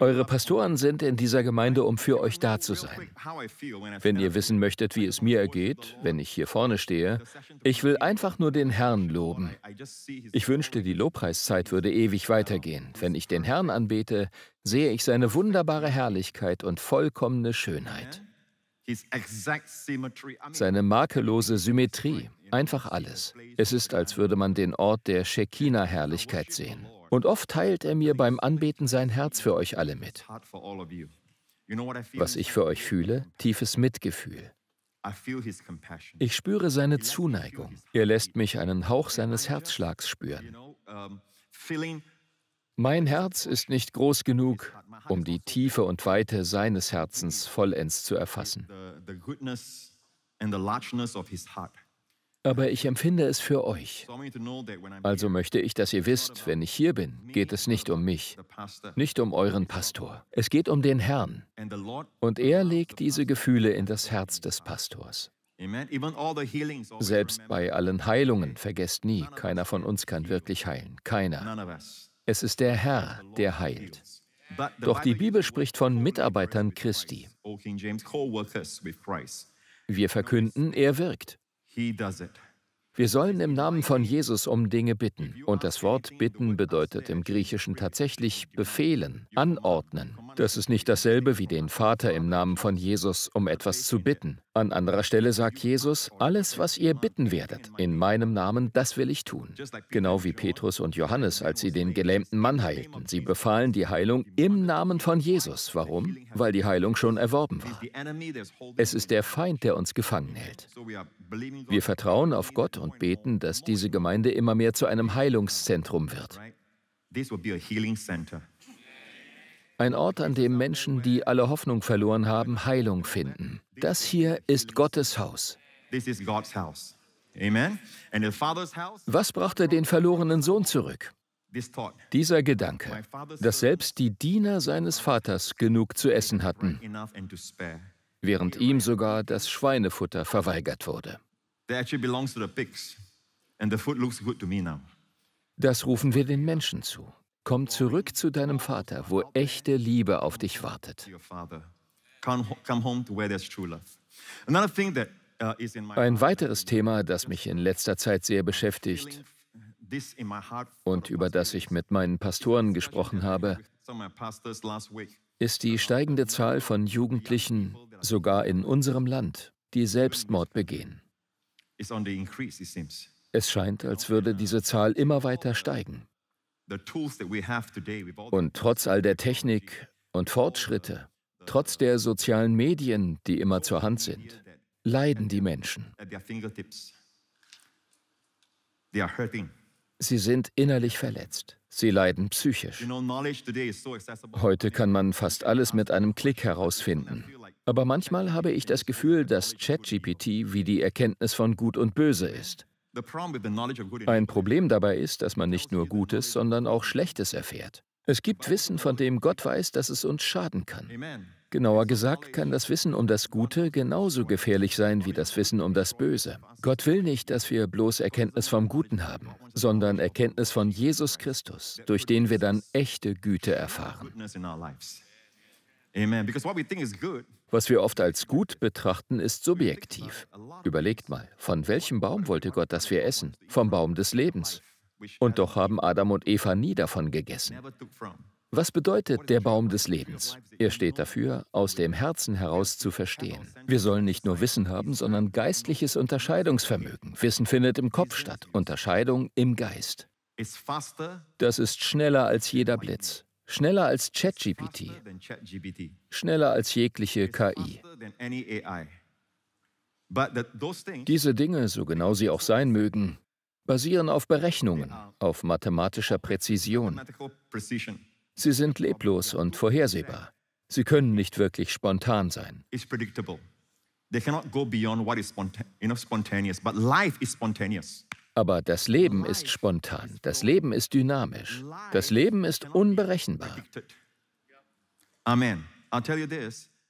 Eure Pastoren sind in dieser Gemeinde, um für euch da zu sein. Wenn ihr wissen möchtet, wie es mir ergeht, wenn ich hier vorne stehe, ich will einfach nur den Herrn loben. Ich wünschte, die Lobpreiszeit würde ewig weitergehen. Wenn ich den Herrn anbete, sehe ich seine wunderbare Herrlichkeit und vollkommene Schönheit. Seine makellose Symmetrie, einfach alles. Es ist, als würde man den Ort der Shekinah-Herrlichkeit sehen. Und oft teilt er mir beim Anbeten sein Herz für euch alle mit. Was ich für euch fühle, tiefes Mitgefühl. Ich spüre seine Zuneigung. Er lässt mich einen Hauch seines Herzschlags spüren. Mein Herz ist nicht groß genug, um die Tiefe und Weite seines Herzens vollends zu erfassen aber ich empfinde es für euch. Also möchte ich, dass ihr wisst, wenn ich hier bin, geht es nicht um mich, nicht um euren Pastor. Es geht um den Herrn. Und er legt diese Gefühle in das Herz des Pastors. Selbst bei allen Heilungen vergesst nie, keiner von uns kann wirklich heilen, keiner. Es ist der Herr, der heilt. Doch die Bibel spricht von Mitarbeitern Christi. Oh, Wir verkünden, er wirkt. Wir sollen im Namen von Jesus um Dinge bitten. Und das Wort bitten bedeutet im Griechischen tatsächlich befehlen, anordnen. Das ist nicht dasselbe wie den Vater im Namen von Jesus, um etwas zu bitten. An anderer Stelle sagt Jesus, alles, was ihr bitten werdet, in meinem Namen, das will ich tun. Genau wie Petrus und Johannes, als sie den gelähmten Mann heilten. Sie befahlen die Heilung im Namen von Jesus. Warum? Weil die Heilung schon erworben war. Es ist der Feind, der uns gefangen hält. Wir vertrauen auf Gott und beten, dass diese Gemeinde immer mehr zu einem Heilungszentrum wird. This will be a healing center. Ein Ort, an dem Menschen, die alle Hoffnung verloren haben, Heilung finden. Das hier ist Gottes Haus. Was brachte den verlorenen Sohn zurück? Dieser Gedanke, dass selbst die Diener seines Vaters genug zu essen hatten, während ihm sogar das Schweinefutter verweigert wurde. Das rufen wir den Menschen zu. Komm zurück zu deinem Vater, wo echte Liebe auf dich wartet. Uh, Ein weiteres Thema, das mich in letzter Zeit sehr beschäftigt uh, und über das ich mit meinen Pastoren gesprochen habe, ist die steigende Zahl von Jugendlichen, sogar in unserem Land, die Selbstmord begehen. Es scheint, als würde uh, diese Zahl immer weiter steigen. Und trotz all der Technik und Fortschritte, trotz der sozialen Medien, die immer zur Hand sind, leiden die Menschen. Sie sind innerlich verletzt. Sie leiden psychisch. Heute kann man fast alles mit einem Klick herausfinden. Aber manchmal habe ich das Gefühl, dass ChatGPT wie die Erkenntnis von Gut und Böse ist. Ein Problem dabei ist, dass man nicht nur Gutes, sondern auch Schlechtes erfährt. Es gibt Wissen, von dem Gott weiß, dass es uns schaden kann. Genauer gesagt kann das Wissen um das Gute genauso gefährlich sein wie das Wissen um das Böse. Gott will nicht, dass wir bloß Erkenntnis vom Guten haben, sondern Erkenntnis von Jesus Christus, durch den wir dann echte Güte erfahren. Amen. Was wir oft als gut betrachten, ist subjektiv. Überlegt mal, von welchem Baum wollte Gott, dass wir essen? Vom Baum des Lebens. Und doch haben Adam und Eva nie davon gegessen. Was bedeutet der Baum des Lebens? Er steht dafür, aus dem Herzen heraus zu verstehen. Wir sollen nicht nur Wissen haben, sondern geistliches Unterscheidungsvermögen. Wissen findet im Kopf statt, Unterscheidung im Geist. Das ist schneller als jeder Blitz. Schneller als ChatGPT. Schneller als jegliche KI. Diese Dinge, so genau sie auch sein mögen, basieren auf Berechnungen, auf mathematischer Präzision. Sie sind leblos und vorhersehbar. Sie können nicht wirklich spontan sein. They cannot go beyond what is spontaneous, but life is spontaneous. Aber das Leben ist spontan, das Leben ist dynamisch, das Leben ist unberechenbar. Amen.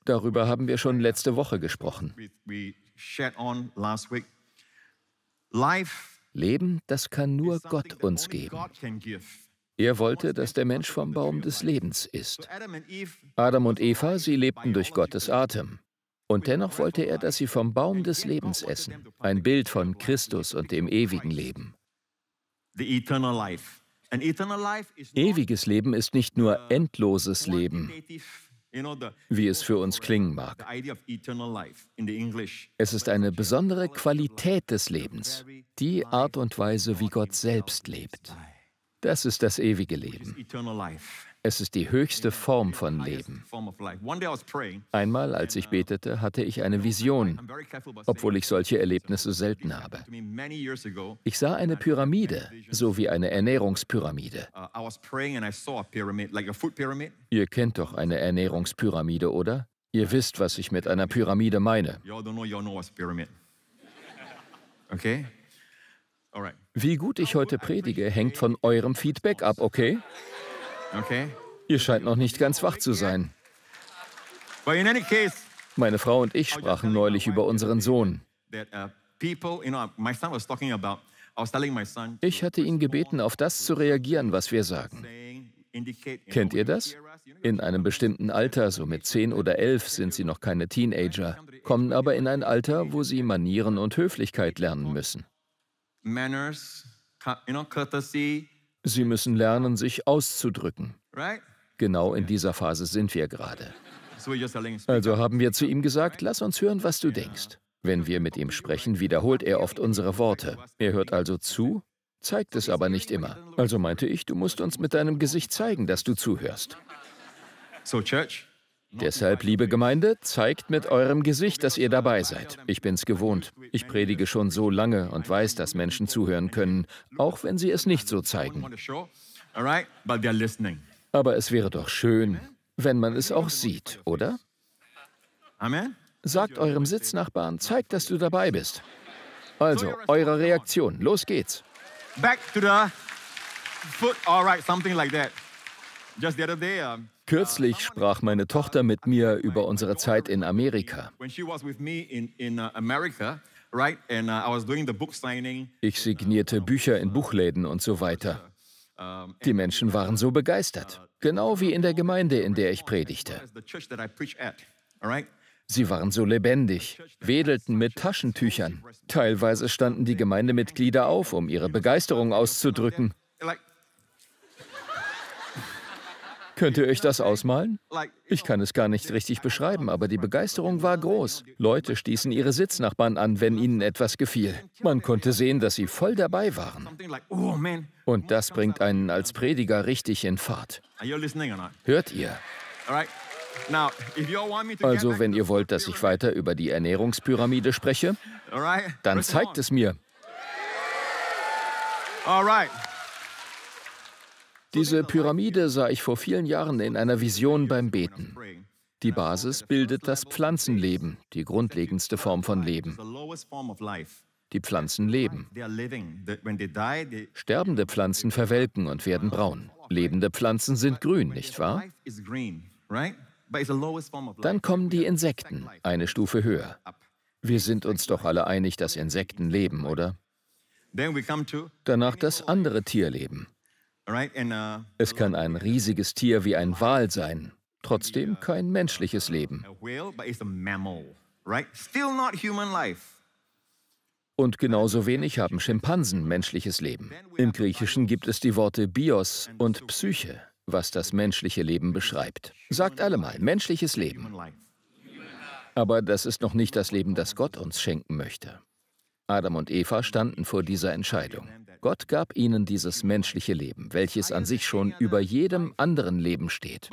Darüber haben wir schon letzte Woche gesprochen. Leben, das kann nur Gott uns geben. Er wollte, dass der Mensch vom Baum des Lebens ist. Adam und Eva, sie lebten durch Gottes Atem. Und dennoch wollte er, dass sie vom Baum des Lebens essen, ein Bild von Christus und dem ewigen Leben. Ewiges Leben ist nicht nur endloses Leben, wie es für uns klingen mag. Es ist eine besondere Qualität des Lebens, die Art und Weise, wie Gott selbst lebt. Das ist das ewige Leben. Es ist die höchste Form von Leben. Einmal, als ich betete, hatte ich eine Vision, obwohl ich solche Erlebnisse selten habe. Ich sah eine Pyramide, so wie eine Ernährungspyramide. Ihr kennt doch eine Ernährungspyramide, oder? Ihr wisst, was ich mit einer Pyramide meine. Okay? Wie gut ich heute predige, hängt von eurem Feedback ab, okay? Okay. Ihr scheint noch nicht ganz wach zu sein. Meine Frau und ich sprachen neulich über unseren Sohn. Uh, ich hatte ihn gebeten, auf das zu reagieren, was wir sagen. Kennt ihr das? In einem bestimmten Alter, so mit 10 oder 11, sind sie noch keine Teenager, kommen aber in ein Alter, wo sie Manieren und Höflichkeit lernen müssen. Manners, you know, courtesy, Sie müssen lernen, sich auszudrücken. Genau in dieser Phase sind wir gerade. Also haben wir zu ihm gesagt, lass uns hören, was du denkst. Wenn wir mit ihm sprechen, wiederholt er oft unsere Worte. Er hört also zu, zeigt es aber nicht immer. Also meinte ich, du musst uns mit deinem Gesicht zeigen, dass du zuhörst. So, Church, Deshalb, liebe Gemeinde, zeigt mit eurem Gesicht, dass ihr dabei seid. Ich bin's gewohnt. Ich predige schon so lange und weiß, dass Menschen zuhören können, auch wenn sie es nicht so zeigen. Aber es wäre doch schön, wenn man es auch sieht, oder? Amen. Sagt eurem Sitznachbarn, zeigt, dass du dabei bist. Also, eure Reaktion. Los geht's. Back to the foot, all right, something like that. Just the other day, um Kürzlich sprach meine Tochter mit mir über unsere Zeit in Amerika. Uh, uh, ich signierte Bücher in Buchläden und so weiter. Die Menschen waren so begeistert, genau wie in der Gemeinde, in der ich predigte. Sie waren so lebendig, wedelten mit Taschentüchern. Teilweise standen die Gemeindemitglieder auf, um ihre Begeisterung auszudrücken. Könnt ihr euch das ausmalen? Ich kann es gar nicht richtig beschreiben, aber die Begeisterung war groß. Leute stießen ihre Sitznachbarn an, wenn ihnen etwas gefiel. Man konnte sehen, dass sie voll dabei waren. Und das bringt einen als Prediger richtig in Fahrt. Hört ihr? Also, wenn ihr wollt, dass ich weiter über die Ernährungspyramide spreche, dann zeigt es mir. All right. Diese Pyramide sah ich vor vielen Jahren in einer Vision beim Beten. Die Basis bildet das Pflanzenleben, die grundlegendste Form von Leben. Die Pflanzen leben. Sterbende Pflanzen verwelken und werden braun. Lebende Pflanzen sind grün, nicht wahr? Dann kommen die Insekten, eine Stufe höher. Wir sind uns doch alle einig, dass Insekten leben, oder? Danach das andere Tierleben. Uh, es kann ein riesiges Tier wie ein Wal sein, trotzdem kein menschliches Leben. Und genauso wenig haben Schimpansen menschliches Leben. Im Griechischen gibt es die Worte Bios und Psyche, was das menschliche Leben beschreibt. Sagt alle mal, menschliches Leben. Aber das ist noch nicht das Leben, das Gott uns schenken möchte. Adam und Eva standen vor dieser Entscheidung. Gott gab ihnen dieses menschliche Leben, welches an sich schon über jedem anderen Leben steht.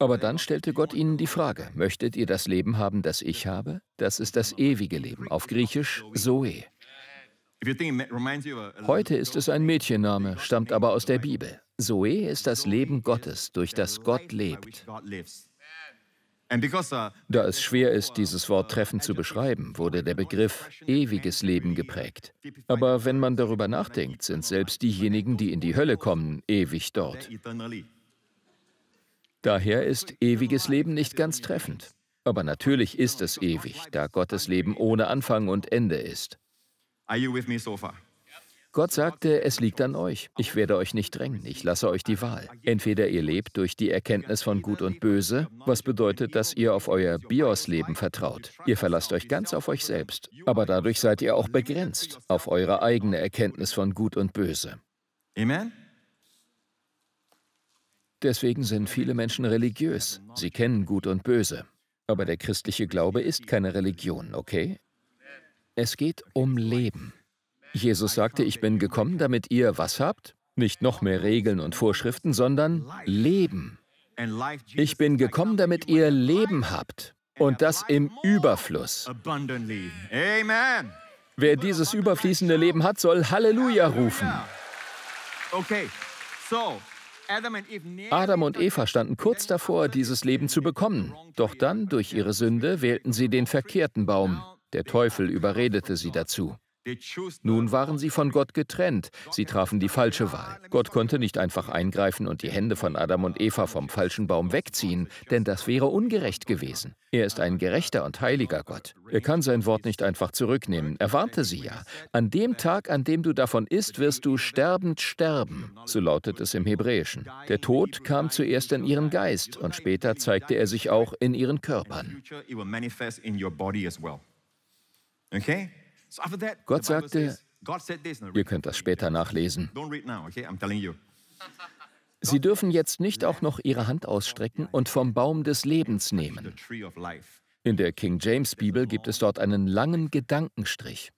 Aber dann stellte Gott ihnen die Frage, möchtet ihr das Leben haben, das ich habe? Das ist das ewige Leben, auf Griechisch Zoe. Heute ist es ein Mädchenname, stammt aber aus der Bibel. Zoe ist das Leben Gottes, durch das Gott lebt. Uh, da es schwer ist, dieses Wort treffend zu beschreiben, wurde der Begriff ewiges Leben geprägt. Aber wenn man darüber nachdenkt, sind selbst diejenigen, die in die Hölle kommen, ewig dort. Daher ist ewiges Leben nicht ganz treffend. Aber natürlich ist es ewig, da Gottes Leben ohne Anfang und Ende ist. Are you with me so far? Gott sagte, es liegt an euch. Ich werde euch nicht drängen, ich lasse euch die Wahl. Entweder ihr lebt durch die Erkenntnis von Gut und Böse, was bedeutet, dass ihr auf euer Bios-Leben vertraut. Ihr verlasst euch ganz auf euch selbst. Aber dadurch seid ihr auch begrenzt auf eure eigene Erkenntnis von Gut und Böse. Amen? Deswegen sind viele Menschen religiös. Sie kennen Gut und Böse. Aber der christliche Glaube ist keine Religion, okay? Es geht um Leben. Jesus sagte, ich bin gekommen, damit ihr was habt? Nicht noch mehr Regeln und Vorschriften, sondern Leben. Ich bin gekommen, damit ihr Leben habt. Und das im Überfluss. Amen. Wer dieses überfließende Leben hat, soll Halleluja rufen. Adam und Eva standen kurz davor, dieses Leben zu bekommen. Doch dann, durch ihre Sünde, wählten sie den verkehrten Baum. Der Teufel überredete sie dazu. Nun waren sie von Gott getrennt. Sie trafen die falsche Wahl. Gott konnte nicht einfach eingreifen und die Hände von Adam und Eva vom falschen Baum wegziehen, denn das wäre ungerecht gewesen. Er ist ein gerechter und heiliger Gott. Er kann sein Wort nicht einfach zurücknehmen. Er warnte sie ja. An dem Tag, an dem du davon isst, wirst du sterbend sterben. So lautet es im Hebräischen. Der Tod kam zuerst in ihren Geist und später zeigte er sich auch in ihren Körpern. Okay? Gott sagte, ihr könnt das später nachlesen. Sie dürfen jetzt nicht auch noch ihre Hand ausstrecken und vom Baum des Lebens nehmen. In der King James Bibel gibt es dort einen langen Gedankenstrich.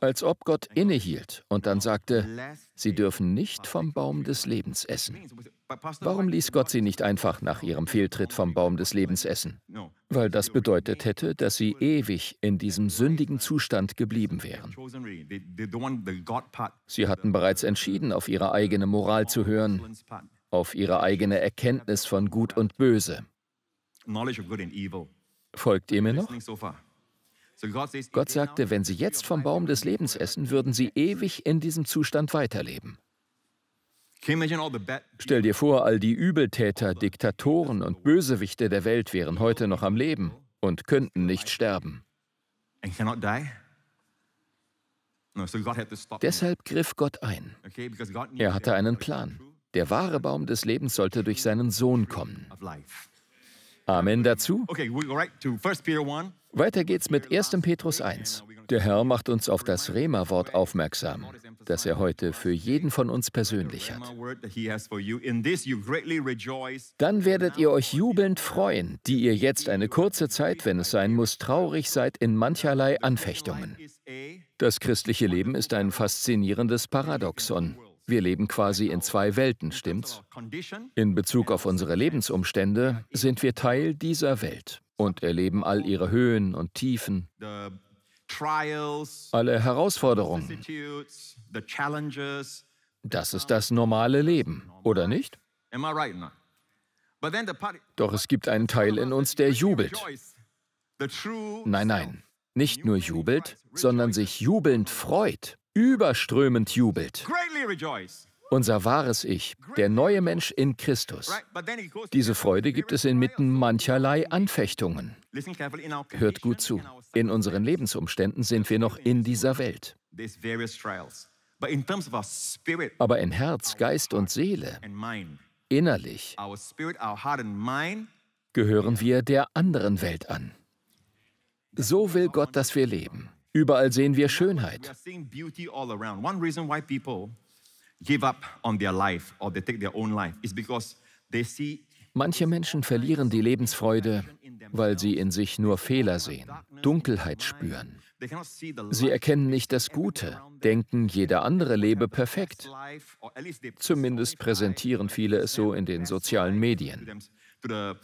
Als ob Gott innehielt und dann sagte, sie dürfen nicht vom Baum des Lebens essen. Warum ließ Gott sie nicht einfach nach ihrem Fehltritt vom Baum des Lebens essen? Weil das bedeutet hätte, dass sie ewig in diesem sündigen Zustand geblieben wären. Sie hatten bereits entschieden, auf ihre eigene Moral zu hören, auf ihre eigene Erkenntnis von Gut und Böse. Folgt ihr mir noch? Gott sagte, wenn sie jetzt vom Baum des Lebens essen, würden sie ewig in diesem Zustand weiterleben. Stell dir vor, all die Übeltäter, Diktatoren und Bösewichte der Welt wären heute noch am Leben und könnten nicht sterben. Deshalb griff Gott ein. Er hatte einen Plan. Der wahre Baum des Lebens sollte durch seinen Sohn kommen. Amen dazu. Okay, we go right 1 Peter 1. Weiter geht's mit 1. Petrus 1. Der Herr macht uns auf das Rema-Wort aufmerksam, das er heute für jeden von uns persönlich hat. Dann werdet ihr euch jubelnd freuen, die ihr jetzt eine kurze Zeit, wenn es sein muss, traurig seid in mancherlei Anfechtungen. Das christliche Leben ist ein faszinierendes Paradoxon. Wir leben quasi in zwei Welten, stimmt's? In Bezug auf unsere Lebensumstände sind wir Teil dieser Welt und erleben all ihre Höhen und Tiefen, alle Herausforderungen. Das ist das normale Leben, oder nicht? Doch es gibt einen Teil in uns, der jubelt. Nein, nein, nicht nur jubelt, sondern sich jubelnd freut, überströmend jubelt. Unser wahres Ich, der neue Mensch in Christus. Diese Freude gibt es inmitten mancherlei Anfechtungen. Hört gut zu. In unseren Lebensumständen sind wir noch in dieser Welt. Aber in Herz, Geist und Seele, innerlich, gehören wir der anderen Welt an. So will Gott, dass wir leben. Überall sehen wir Schönheit give up on their life or they take their own life is because they see Manche Menschen verlieren die Lebensfreude, weil sie in sich nur Fehler sehen, Dunkelheit spüren. Sie erkennen nicht das Gute, denken, jeder andere lebe perfekt. Zumindest präsentieren viele es so in den sozialen Medien. Uh,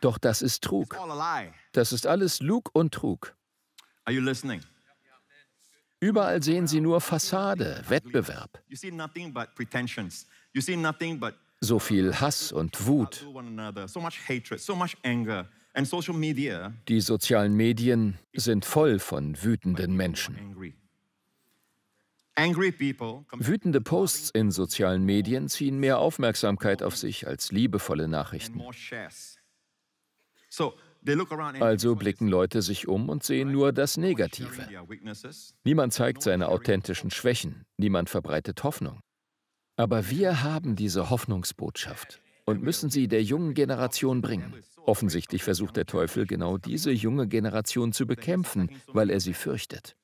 Doch das ist Trug. Das ist alles Lug und Trug. Überall sehen Sie nur Fassade, Wettbewerb. So viel Hass und Wut. Die sozialen Medien sind voll von wütenden Menschen. Wütende Posts in sozialen Medien ziehen mehr Aufmerksamkeit auf sich als liebevolle Nachrichten. Also blicken Leute sich um und sehen nur das Negative. Niemand zeigt seine authentischen Schwächen, niemand verbreitet Hoffnung. Aber wir haben diese Hoffnungsbotschaft und müssen sie der jungen Generation bringen. Offensichtlich versucht der Teufel genau diese junge Generation zu bekämpfen, weil er sie fürchtet.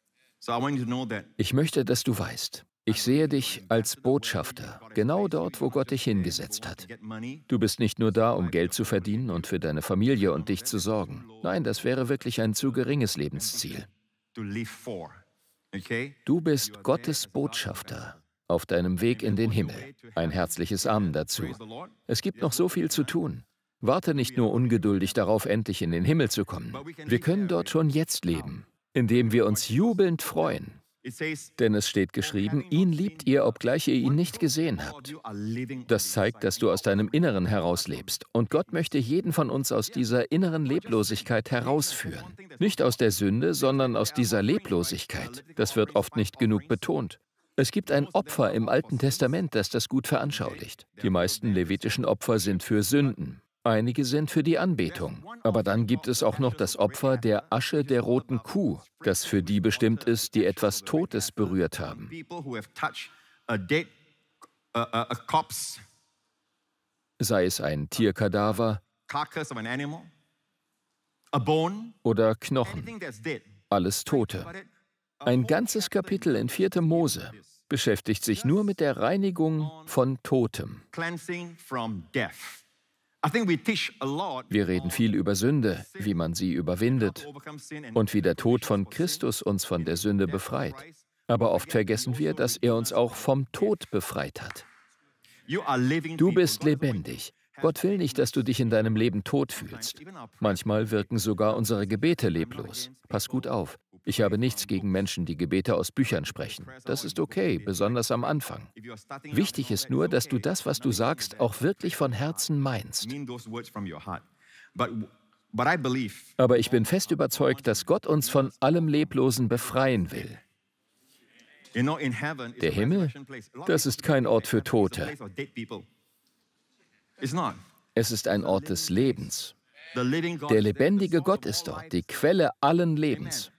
Ich möchte, dass du weißt, ich sehe dich als Botschafter, genau dort, wo Gott dich hingesetzt hat. Du bist nicht nur da, um Geld zu verdienen und für deine Familie und dich zu sorgen. Nein, das wäre wirklich ein zu geringes Lebensziel. Du bist Gottes Botschafter auf deinem Weg in den Himmel. Ein herzliches Amen dazu. Es gibt noch so viel zu tun. Warte nicht nur ungeduldig darauf, endlich in den Himmel zu kommen. Wir können dort schon jetzt leben, indem wir uns jubelnd freuen, denn es steht geschrieben, ihn liebt ihr, obgleich ihr ihn nicht gesehen habt. Das zeigt, dass du aus deinem Inneren heraus lebst. Und Gott möchte jeden von uns aus dieser inneren Leblosigkeit herausführen. Nicht aus der Sünde, sondern aus dieser Leblosigkeit. Das wird oft nicht genug betont. Es gibt ein Opfer im Alten Testament, das das gut veranschaulicht. Die meisten levitischen Opfer sind für Sünden. Einige sind für die Anbetung. Aber dann gibt es auch noch das Opfer der Asche der roten Kuh, das für die bestimmt ist, die etwas Totes berührt haben. Sei es ein Tierkadaver oder Knochen, alles Tote. Ein ganzes Kapitel in 4. Mose beschäftigt sich nur mit der Reinigung von Totem. Wir reden viel über Sünde, wie man sie überwindet und wie der Tod von Christus uns von der Sünde befreit. Aber oft vergessen wir, dass er uns auch vom Tod befreit hat. Du bist lebendig. Gott will nicht, dass du dich in deinem Leben tot fühlst. Manchmal wirken sogar unsere Gebete leblos. Pass gut auf. Ich habe nichts gegen Menschen, die Gebete aus Büchern sprechen. Das ist okay, besonders am Anfang. Wichtig ist nur, dass du das, was du sagst, auch wirklich von Herzen meinst. Aber ich bin fest überzeugt, dass Gott uns von allem Leblosen befreien will. Der Himmel, das ist kein Ort für Tote. Es ist ein Ort des Lebens. Der lebendige Gott ist dort, die Quelle allen Lebens.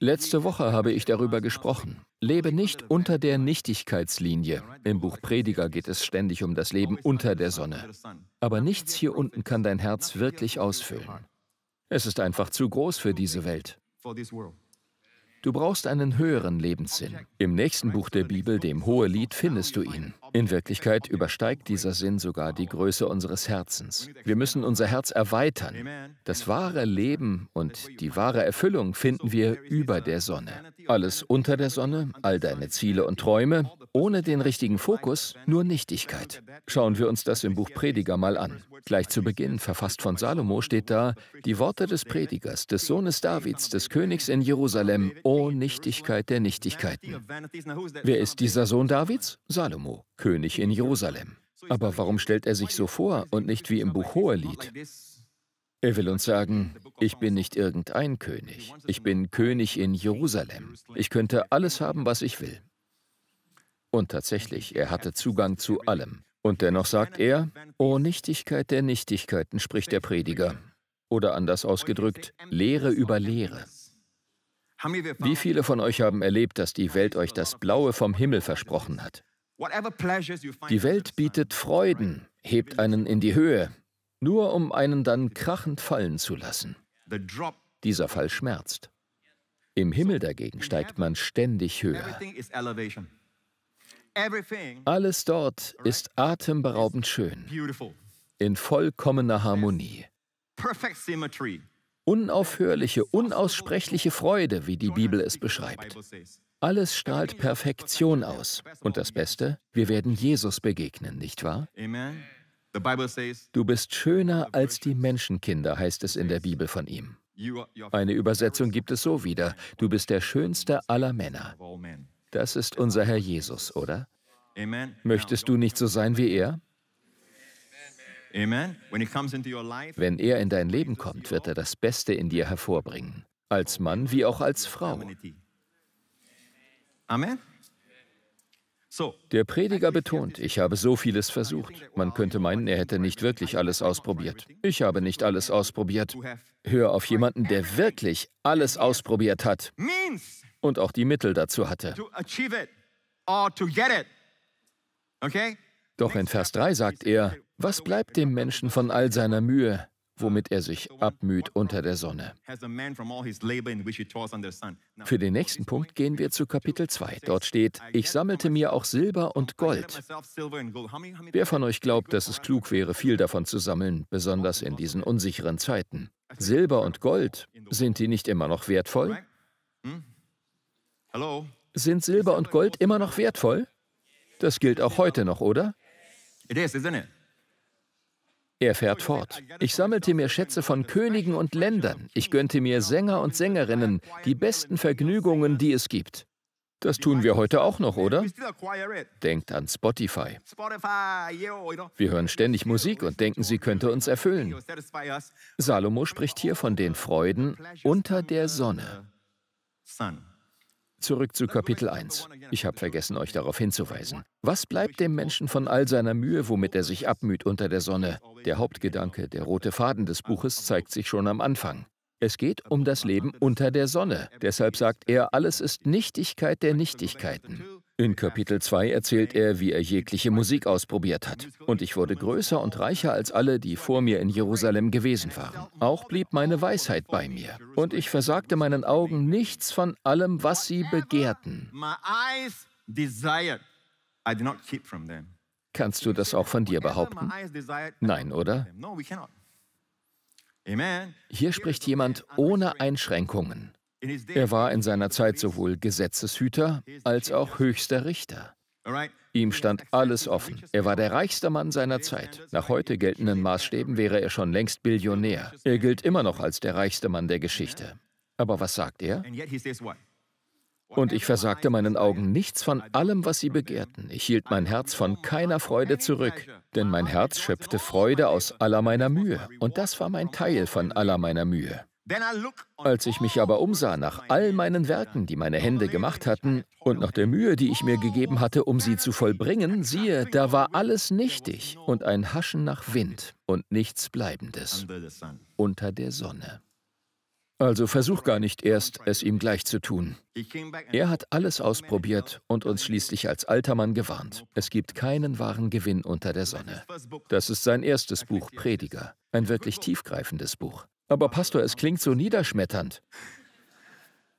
Letzte Woche habe ich darüber gesprochen. Lebe nicht unter der Nichtigkeitslinie. Im Buch Prediger geht es ständig um das Leben unter der Sonne. Aber nichts hier unten kann dein Herz wirklich ausfüllen. Es ist einfach zu groß für diese Welt. Du brauchst einen höheren Lebenssinn. Im nächsten Buch der Bibel, dem Hohe Lied, findest du ihn. In Wirklichkeit übersteigt dieser Sinn sogar die Größe unseres Herzens. Wir müssen unser Herz erweitern. Das wahre Leben und die wahre Erfüllung finden wir über der Sonne. Alles unter der Sonne, all deine Ziele und Träume, ohne den richtigen Fokus, nur Nichtigkeit. Schauen wir uns das im Buch Prediger mal an. Gleich zu Beginn, verfasst von Salomo, steht da, die Worte des Predigers, des Sohnes Davids, des Königs in Jerusalem, O Nichtigkeit der Nichtigkeiten. Wer ist dieser Sohn Davids? Salomo. König in Jerusalem. Aber warum stellt er sich so vor und nicht wie im Buch Hohelied? Er will uns sagen, ich bin nicht irgendein König, ich bin König in Jerusalem. Ich könnte alles haben, was ich will. Und tatsächlich, er hatte Zugang zu allem. Und dennoch sagt er, O Nichtigkeit der Nichtigkeiten, spricht der Prediger. Oder anders ausgedrückt, Lehre über Lehre. Wie viele von euch haben erlebt, dass die Welt euch das Blaue vom Himmel versprochen hat? Die Welt bietet Freuden, hebt einen in die Höhe, nur um einen dann krachend fallen zu lassen. Dieser Fall schmerzt. Im Himmel dagegen steigt man ständig höher. Alles dort ist atemberaubend schön, in vollkommener Harmonie. Unaufhörliche, unaussprechliche Freude, wie die Bibel es beschreibt. Alles strahlt Perfektion aus. Und das Beste, wir werden Jesus begegnen, nicht wahr? Du bist schöner als die Menschenkinder, heißt es in der Bibel von ihm. Eine Übersetzung gibt es so wieder. Du bist der schönste aller Männer. Das ist unser Herr Jesus, oder? Möchtest du nicht so sein wie er? Wenn er in dein Leben kommt, wird er das Beste in dir hervorbringen. Als Mann wie auch als Frau. Amen. Der Prediger betont, ich habe so vieles versucht. Man könnte meinen, er hätte nicht wirklich alles ausprobiert. Ich habe nicht alles ausprobiert. Hör auf jemanden, der wirklich alles ausprobiert hat und auch die Mittel dazu hatte. Doch in Vers 3 sagt er, was bleibt dem Menschen von all seiner Mühe, womit er sich abmüht unter der Sonne. Für den nächsten Punkt gehen wir zu Kapitel 2. Dort steht, ich sammelte mir auch Silber und Gold. Wer von euch glaubt, dass es klug wäre, viel davon zu sammeln, besonders in diesen unsicheren Zeiten? Silber und Gold, sind die nicht immer noch wertvoll? Hmm? Sind Silber und Gold immer noch wertvoll? Das gilt auch heute noch, oder? It is, isn't it? Er fährt fort. Ich sammelte mir Schätze von Königen und Ländern. Ich gönnte mir Sänger und Sängerinnen, die besten Vergnügungen, die es gibt. Das tun wir heute auch noch, oder? Denkt an Spotify. Wir hören ständig Musik und denken, sie könnte uns erfüllen. Salomo spricht hier von den Freuden unter der Sonne. Zurück zu Kapitel 1. Ich habe vergessen, euch darauf hinzuweisen. Was bleibt dem Menschen von all seiner Mühe, womit er sich abmüht unter der Sonne? Der Hauptgedanke, der rote Faden des Buches zeigt sich schon am Anfang. Es geht um das Leben unter der Sonne. Deshalb sagt er, alles ist Nichtigkeit der Nichtigkeiten. In Kapitel 2 erzählt er, wie er jegliche Musik ausprobiert hat. Und ich wurde größer und reicher als alle, die vor mir in Jerusalem gewesen waren. Auch blieb meine Weisheit bei mir. Und ich versagte meinen Augen nichts von allem, was sie begehrten. Kannst du das auch von dir behaupten? Nein, oder? Hier spricht jemand ohne Einschränkungen. Er war in seiner Zeit sowohl Gesetzeshüter als auch höchster Richter. Ihm stand alles offen. Er war der reichste Mann seiner Zeit. Nach heute geltenden Maßstäben wäre er schon längst Billionär. Er gilt immer noch als der reichste Mann der Geschichte. Aber was sagt er? Und ich versagte meinen Augen nichts von allem, was sie begehrten. Ich hielt mein Herz von keiner Freude zurück, denn mein Herz schöpfte Freude aus aller meiner Mühe. Und das war mein Teil von aller meiner Mühe. Als ich mich aber umsah nach all meinen Werken, die meine Hände gemacht hatten, und nach der Mühe, die ich mir gegeben hatte, um sie zu vollbringen, siehe, da war alles nichtig und ein Haschen nach Wind und nichts Bleibendes unter der Sonne. Also versuch gar nicht erst, es ihm gleich zu tun. Er hat alles ausprobiert und uns schließlich als alter Mann gewarnt. Es gibt keinen wahren Gewinn unter der Sonne. Das ist sein erstes Buch, Prediger. Ein wirklich tiefgreifendes Buch. Aber Pastor, es klingt so niederschmetternd.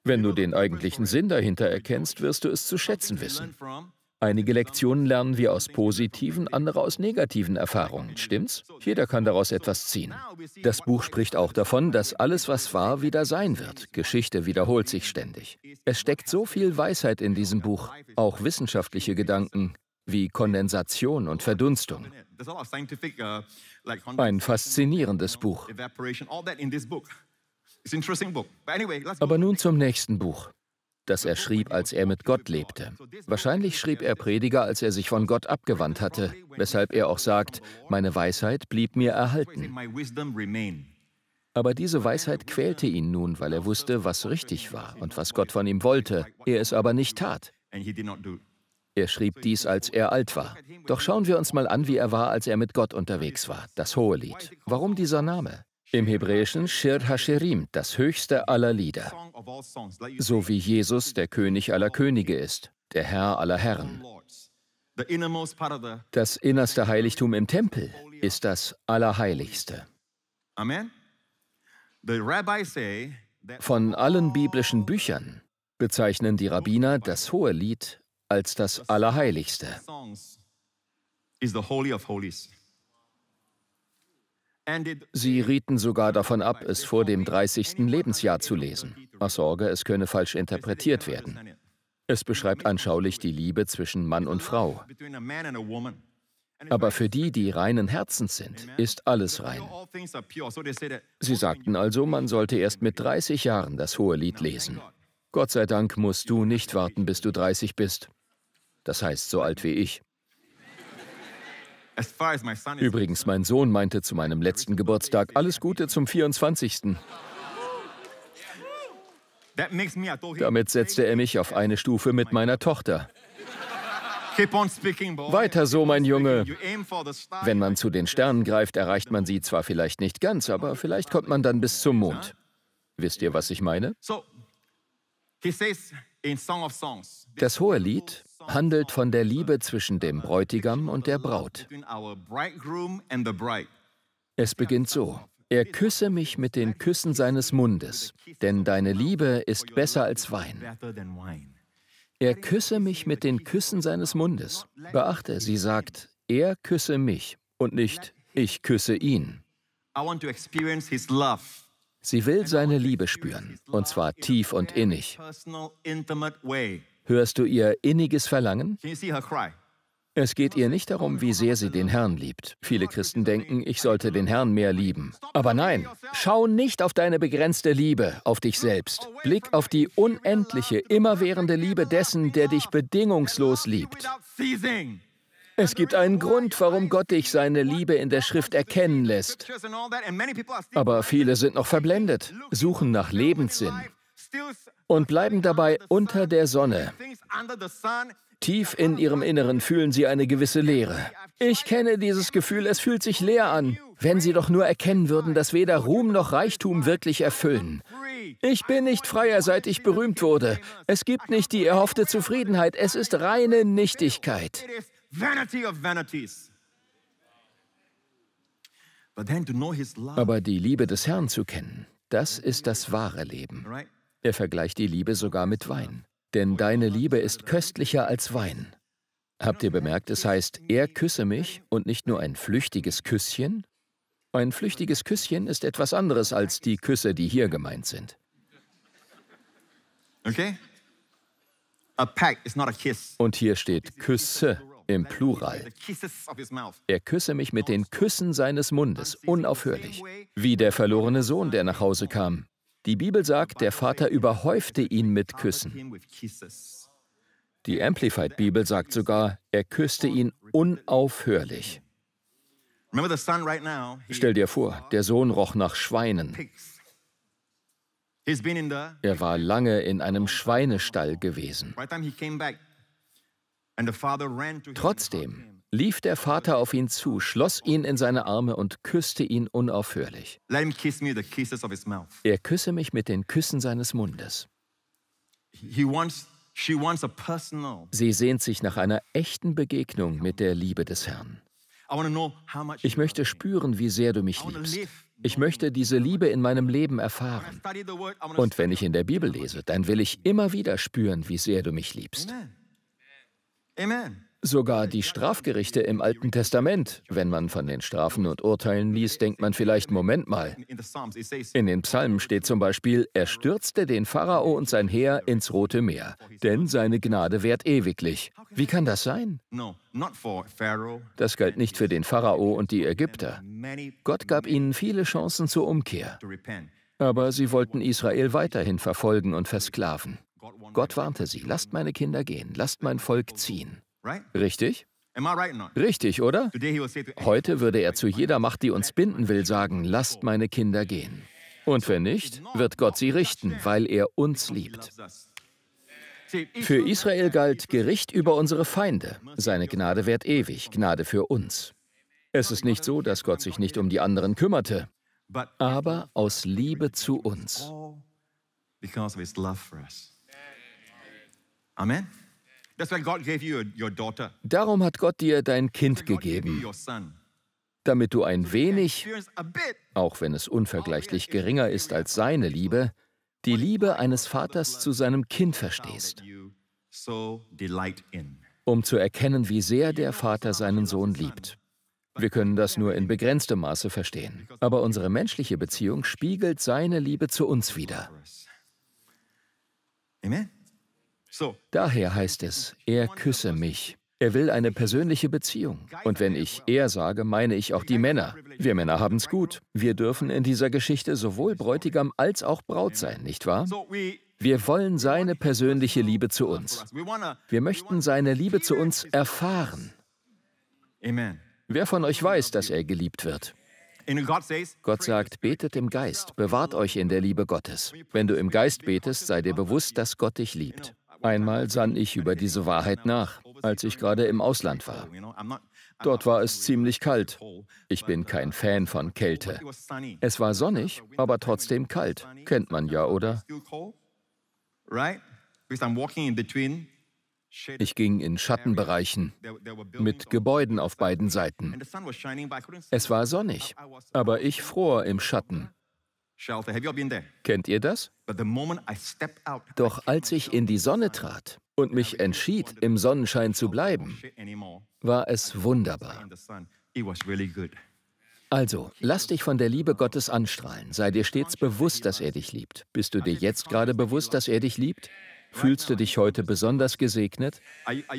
Wenn du den eigentlichen Sinn dahinter erkennst, wirst du es zu schätzen wissen. Einige Lektionen lernen wir aus positiven, andere aus negativen Erfahrungen, stimmt's? Jeder kann daraus etwas ziehen. Das Buch spricht auch davon, dass alles, was war, wieder sein wird. Geschichte wiederholt sich ständig. Es steckt so viel Weisheit in diesem Buch, auch wissenschaftliche Gedanken, wie Kondensation und Verdunstung. Ein faszinierendes Buch. Aber nun zum nächsten Buch, das er schrieb, als er mit Gott lebte. Wahrscheinlich schrieb er Prediger, als er sich von Gott abgewandt hatte, weshalb er auch sagt, meine Weisheit blieb mir erhalten. Aber diese Weisheit quälte ihn nun, weil er wusste, was richtig war und was Gott von ihm wollte, er es aber nicht tat. Er schrieb dies, als er alt war. Doch schauen wir uns mal an, wie er war, als er mit Gott unterwegs war, das hohe Lied. Warum dieser Name? Im Hebräischen Shir Hashirim, das höchste aller Lieder. So wie Jesus der König aller Könige ist, der Herr aller Herren. Das innerste Heiligtum im Tempel ist das Allerheiligste. Amen. Von allen biblischen Büchern bezeichnen die Rabbiner das hohe Lied als das Allerheiligste. Sie rieten sogar davon ab, es vor dem 30. Lebensjahr zu lesen, aus Sorge, es könne falsch interpretiert werden. Es beschreibt anschaulich die Liebe zwischen Mann und Frau. Aber für die, die reinen Herzens sind, ist alles rein. Sie sagten also, man sollte erst mit 30 Jahren das hohe Lied lesen. Gott sei Dank musst du nicht warten, bis du 30 bist. Das heißt, so alt wie ich. Übrigens, mein Sohn meinte zu meinem letzten Geburtstag, alles Gute zum 24. Damit setzte er mich auf eine Stufe mit meiner Tochter. Weiter so, mein Junge. Wenn man zu den Sternen greift, erreicht man sie zwar vielleicht nicht ganz, aber vielleicht kommt man dann bis zum Mond. Wisst ihr, was ich meine? Das hohe Lied handelt von der Liebe zwischen dem Bräutigam und der Braut. Es beginnt so. Er küsse mich mit den Küssen seines Mundes, denn deine Liebe ist besser als Wein. Er küsse mich mit den Küssen seines Mundes. Beachte, sie sagt, er küsse mich und nicht ich küsse ihn. Sie will seine Liebe spüren, und zwar tief und innig. Hörst du ihr inniges Verlangen? Es geht ihr nicht darum, wie sehr sie den Herrn liebt. Viele Christen denken, ich sollte den Herrn mehr lieben. Aber nein, schau nicht auf deine begrenzte Liebe, auf dich selbst. Blick auf die unendliche, immerwährende Liebe dessen, der dich bedingungslos liebt. Es gibt einen Grund, warum Gott dich seine Liebe in der Schrift erkennen lässt. Aber viele sind noch verblendet, suchen nach Lebenssinn und bleiben dabei unter der Sonne. Tief in ihrem Inneren fühlen sie eine gewisse Leere. Ich kenne dieses Gefühl, es fühlt sich leer an. Wenn sie doch nur erkennen würden, dass weder Ruhm noch Reichtum wirklich erfüllen. Ich bin nicht freier, seit ich berühmt wurde. Es gibt nicht die erhoffte Zufriedenheit, es ist reine Nichtigkeit. Aber die Liebe des Herrn zu kennen, das ist das wahre Leben. Er vergleicht die Liebe sogar mit Wein. Denn deine Liebe ist köstlicher als Wein. Habt ihr bemerkt, es heißt, er küsse mich und nicht nur ein flüchtiges Küsschen? Ein flüchtiges Küsschen ist etwas anderes als die Küsse, die hier gemeint sind. Okay? A pack is not a kiss. Und hier steht Küsse im Plural. Er küsse mich mit den Küssen seines Mundes, unaufhörlich. Wie der verlorene Sohn, der nach Hause kam. Die Bibel sagt, der Vater überhäufte ihn mit Küssen. Die Amplified Bibel sagt sogar, er küsste ihn unaufhörlich. Stell dir vor, der Sohn roch nach Schweinen. Er war lange in einem Schweinestall gewesen. Trotzdem, lief der Vater auf ihn zu, schloss ihn in seine Arme und küsste ihn unaufhörlich. Er küsse mich mit den Küssen seines Mundes. Sie sehnt sich nach einer echten Begegnung mit der Liebe des Herrn. Ich möchte spüren, wie sehr du mich liebst. Ich möchte diese Liebe in meinem Leben erfahren. Und wenn ich in der Bibel lese, dann will ich immer wieder spüren, wie sehr du mich liebst. Amen. Sogar die Strafgerichte im Alten Testament, wenn man von den Strafen und Urteilen liest, denkt man vielleicht, Moment mal. In den Psalmen steht zum Beispiel, er stürzte den Pharao und sein Heer ins Rote Meer, denn seine Gnade währt ewiglich. Wie kann das sein? Das galt nicht für den Pharao und die Ägypter. Gott gab ihnen viele Chancen zur Umkehr. Aber sie wollten Israel weiterhin verfolgen und versklaven. Gott warnte sie, lasst meine Kinder gehen, lasst mein Volk ziehen. Richtig? Richtig, oder? Heute würde er zu jeder Macht, die uns binden will, sagen, lasst meine Kinder gehen. Und wenn nicht, wird Gott sie richten, weil er uns liebt. Für Israel galt Gericht über unsere Feinde. Seine Gnade währt ewig, Gnade für uns. Es ist nicht so, dass Gott sich nicht um die anderen kümmerte, aber aus Liebe zu uns. Amen. Darum hat Gott dir dein Kind gegeben, damit du ein wenig, auch wenn es unvergleichlich geringer ist als seine Liebe, die Liebe eines Vaters zu seinem Kind verstehst, um zu erkennen, wie sehr der Vater seinen Sohn liebt. Wir können das nur in begrenztem Maße verstehen, aber unsere menschliche Beziehung spiegelt seine Liebe zu uns wider. Amen. Daher heißt es, er küsse mich. Er will eine persönliche Beziehung. Und wenn ich er sage, meine ich auch die Männer. Wir Männer haben es gut. Wir dürfen in dieser Geschichte sowohl Bräutigam als auch Braut sein, nicht wahr? Wir wollen seine persönliche Liebe zu uns. Wir möchten seine Liebe zu uns erfahren. Wer von euch weiß, dass er geliebt wird? Gott sagt, betet im Geist, bewahrt euch in der Liebe Gottes. Wenn du im Geist betest, sei dir bewusst, dass Gott dich liebt. Einmal sann ich über diese Wahrheit nach, als ich gerade im Ausland war. Dort war es ziemlich kalt. Ich bin kein Fan von Kälte. Es war sonnig, aber trotzdem kalt. Kennt man ja, oder? Ich ging in Schattenbereichen mit Gebäuden auf beiden Seiten. Es war sonnig, aber ich fror im Schatten. Kennt ihr das? Doch als ich in die Sonne trat und mich entschied, im Sonnenschein zu bleiben, war es wunderbar. Also, lass dich von der Liebe uh, Gottes anstrahlen. Sei dir stets bewusst, dass er dich liebt. Bist du dir jetzt gerade bewusst, dass er dich liebt? Fühlst du dich heute besonders gesegnet?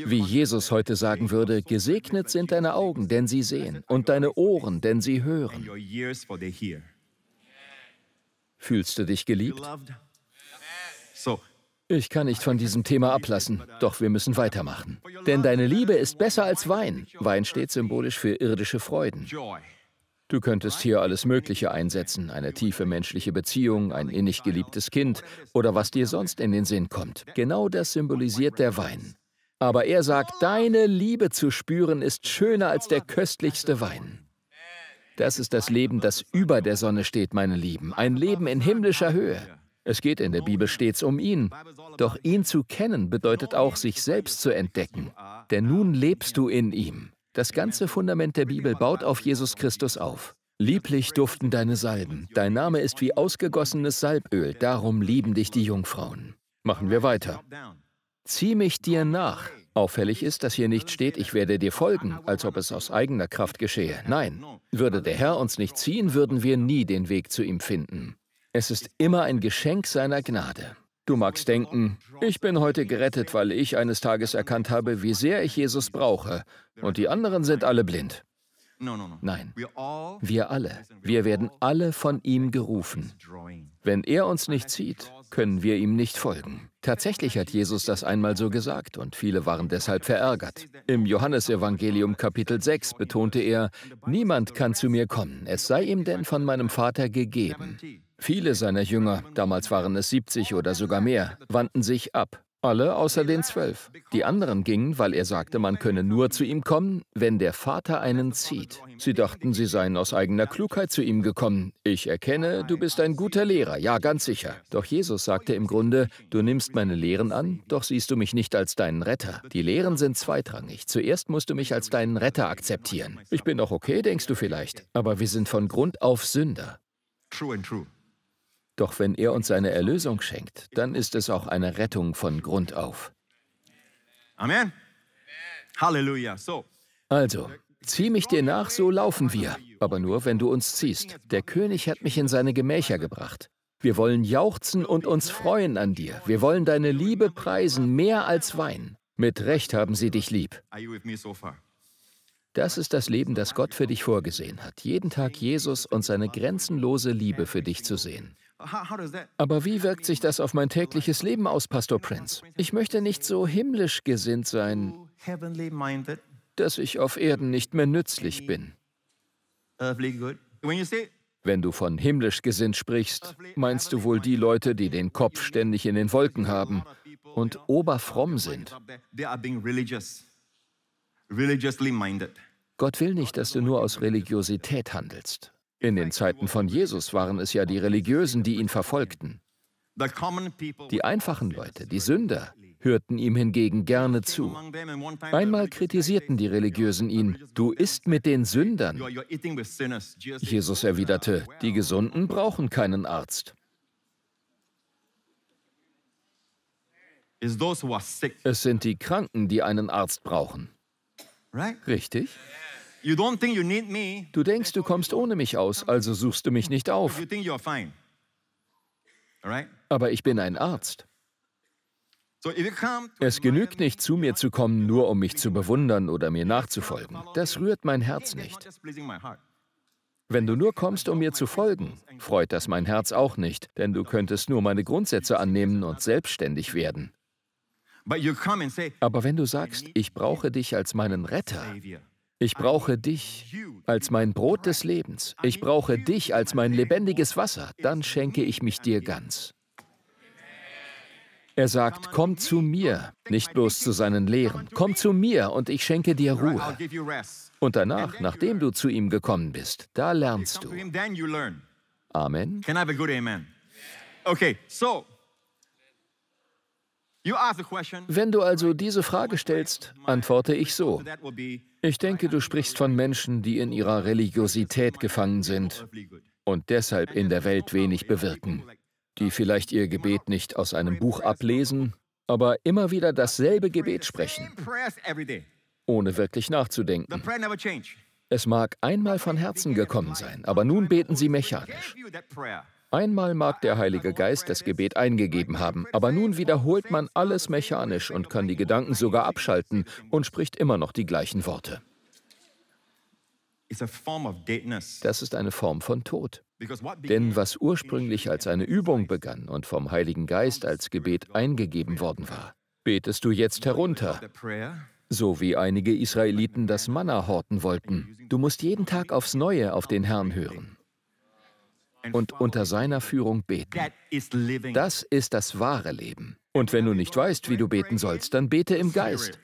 Wie Jesus heute sagen würde, gesegnet sind deine Augen, denn sie sehen, und deine Ohren, denn sie hören. Fühlst du dich geliebt? Ich kann nicht von diesem Thema ablassen, doch wir müssen weitermachen. Denn deine Liebe ist besser als Wein. Wein steht symbolisch für irdische Freuden. Du könntest hier alles Mögliche einsetzen, eine tiefe menschliche Beziehung, ein innig geliebtes Kind oder was dir sonst in den Sinn kommt. Genau das symbolisiert der Wein. Aber er sagt, deine Liebe zu spüren ist schöner als der köstlichste Wein. Das ist das Leben, das über der Sonne steht, meine Lieben, ein Leben in himmlischer Höhe. Es geht in der Bibel stets um ihn. Doch ihn zu kennen bedeutet auch, sich selbst zu entdecken. Denn nun lebst du in ihm. Das ganze Fundament der Bibel baut auf Jesus Christus auf. Lieblich duften deine Salben. Dein Name ist wie ausgegossenes Salböl, darum lieben dich die Jungfrauen. Machen wir weiter. Zieh mich dir nach, Auffällig ist, dass hier nicht steht, ich werde dir folgen, als ob es aus eigener Kraft geschehe. Nein, würde der Herr uns nicht ziehen, würden wir nie den Weg zu ihm finden. Es ist immer ein Geschenk seiner Gnade. Du magst denken, ich bin heute gerettet, weil ich eines Tages erkannt habe, wie sehr ich Jesus brauche, und die anderen sind alle blind. Nein, wir alle, wir werden alle von ihm gerufen. Wenn er uns nicht zieht, können wir ihm nicht folgen. Tatsächlich hat Jesus das einmal so gesagt und viele waren deshalb verärgert. Im Johannesevangelium Kapitel 6 betonte er, Niemand kann zu mir kommen, es sei ihm denn von meinem Vater gegeben. Viele seiner Jünger, damals waren es 70 oder sogar mehr, wandten sich ab. Alle außer den zwölf. Die anderen gingen, weil er sagte, man könne nur zu ihm kommen, wenn der Vater einen zieht. Sie dachten, sie seien aus eigener Klugheit zu ihm gekommen. Ich erkenne, du bist ein guter Lehrer, ja ganz sicher. Doch Jesus sagte im Grunde, du nimmst meine Lehren an, doch siehst du mich nicht als deinen Retter. Die Lehren sind zweitrangig. Zuerst musst du mich als deinen Retter akzeptieren. Ich bin auch okay, denkst du vielleicht, aber wir sind von Grund auf Sünder. True and true. Doch wenn er uns seine Erlösung schenkt, dann ist es auch eine Rettung von Grund auf. Amen. Halleluja. Also, zieh mich dir nach, so laufen wir. Aber nur, wenn du uns ziehst. Der König hat mich in seine Gemächer gebracht. Wir wollen jauchzen und uns freuen an dir. Wir wollen deine Liebe preisen, mehr als Wein. Mit Recht haben sie dich lieb. Das ist das Leben, das Gott für dich vorgesehen hat. Jeden Tag Jesus und seine grenzenlose Liebe für dich zu sehen. Aber wie wirkt sich das auf mein tägliches Leben aus, Pastor Prince? Ich möchte nicht so himmlisch gesinnt sein, dass ich auf Erden nicht mehr nützlich bin. Wenn du von himmlisch gesinnt sprichst, meinst du wohl die Leute, die den Kopf ständig in den Wolken haben und oberfromm sind. Gott will nicht, dass du nur aus Religiosität handelst. In den Zeiten von Jesus waren es ja die Religiösen, die ihn verfolgten. Die einfachen Leute, die Sünder, hörten ihm hingegen gerne zu. Einmal kritisierten die Religiösen ihn, du isst mit den Sündern. Jesus erwiderte, die Gesunden brauchen keinen Arzt. Es sind die Kranken, die einen Arzt brauchen. Richtig? Du denkst, du kommst ohne mich aus, also suchst du mich nicht auf. Aber ich bin ein Arzt. Es genügt nicht, zu mir zu kommen, nur um mich zu bewundern oder mir nachzufolgen. Das rührt mein Herz nicht. Wenn du nur kommst, um mir zu folgen, freut das mein Herz auch nicht, denn du könntest nur meine Grundsätze annehmen und selbstständig werden. Aber wenn du sagst, ich brauche dich als meinen Retter, ich brauche dich als mein Brot des Lebens. Ich brauche dich als mein lebendiges Wasser. Dann schenke ich mich dir ganz. Er sagt, komm zu mir, nicht bloß zu seinen Lehren. Komm zu mir und ich schenke dir Ruhe. Und danach, nachdem du zu ihm gekommen bist, da lernst du. Amen. Okay, so wenn du also diese Frage stellst, antworte ich so. Ich denke, du sprichst von Menschen, die in ihrer Religiosität gefangen sind und deshalb in der Welt wenig bewirken, die vielleicht ihr Gebet nicht aus einem Buch ablesen, aber immer wieder dasselbe Gebet sprechen, ohne wirklich nachzudenken. Es mag einmal von Herzen gekommen sein, aber nun beten sie mechanisch. Einmal mag der Heilige Geist das Gebet eingegeben haben, aber nun wiederholt man alles mechanisch und kann die Gedanken sogar abschalten und spricht immer noch die gleichen Worte. Das ist eine Form von Tod. Denn was ursprünglich als eine Übung begann und vom Heiligen Geist als Gebet eingegeben worden war, betest du jetzt herunter, so wie einige Israeliten das Manna horten wollten. Du musst jeden Tag aufs Neue auf den Herrn hören und unter seiner Führung beten. Das ist das wahre Leben. Und wenn du nicht weißt, wie du beten sollst, dann bete im Geist.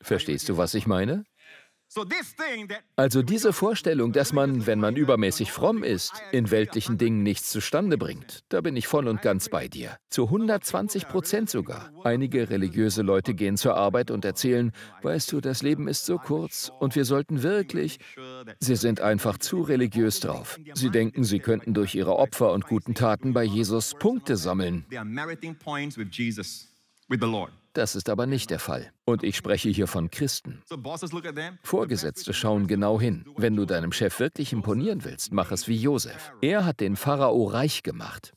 Verstehst du, was ich meine? Also diese Vorstellung, dass man, wenn man übermäßig fromm ist, in weltlichen Dingen nichts zustande bringt, da bin ich voll und ganz bei dir. Zu 120 Prozent sogar. Einige religiöse Leute gehen zur Arbeit und erzählen, weißt du, das Leben ist so kurz und wir sollten wirklich... Sie sind einfach zu religiös drauf. Sie denken, sie könnten durch ihre Opfer und guten Taten bei Jesus Punkte sammeln. They are meriting Jesus, with the Lord. Das ist aber nicht der Fall. Und ich spreche hier von Christen. Vorgesetzte schauen genau hin. Wenn du deinem Chef wirklich imponieren willst, mach es wie Josef. Er hat den Pharao reich gemacht.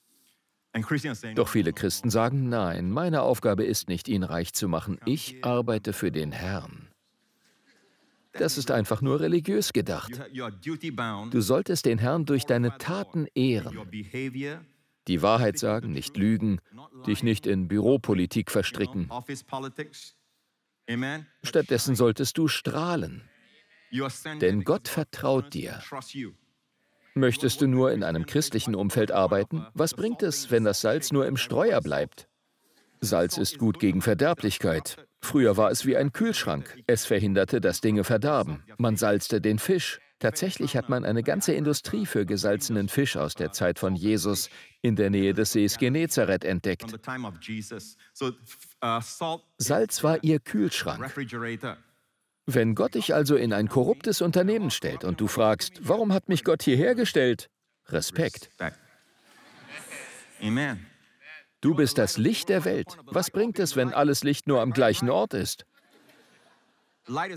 Doch viele Christen sagen, nein, meine Aufgabe ist nicht, ihn reich zu machen. Ich arbeite für den Herrn. Das ist einfach nur religiös gedacht. Du solltest den Herrn durch deine Taten ehren die Wahrheit sagen, nicht lügen, dich nicht in Büropolitik verstricken. Stattdessen solltest du strahlen, denn Gott vertraut dir. Möchtest du nur in einem christlichen Umfeld arbeiten? Was bringt es, wenn das Salz nur im Streuer bleibt? Salz ist gut gegen Verderblichkeit. Früher war es wie ein Kühlschrank. Es verhinderte, dass Dinge verdarben. Man salzte den Fisch. Tatsächlich hat man eine ganze Industrie für gesalzenen Fisch aus der Zeit von Jesus in der Nähe des Sees Genezareth entdeckt. Uh, Salz war ihr Kühlschrank. Wenn Gott dich also in ein korruptes Unternehmen stellt und du fragst, warum hat mich Gott hierher gestellt? Respekt. Du bist das Licht der Welt. Was bringt es, wenn alles Licht nur am gleichen Ort ist?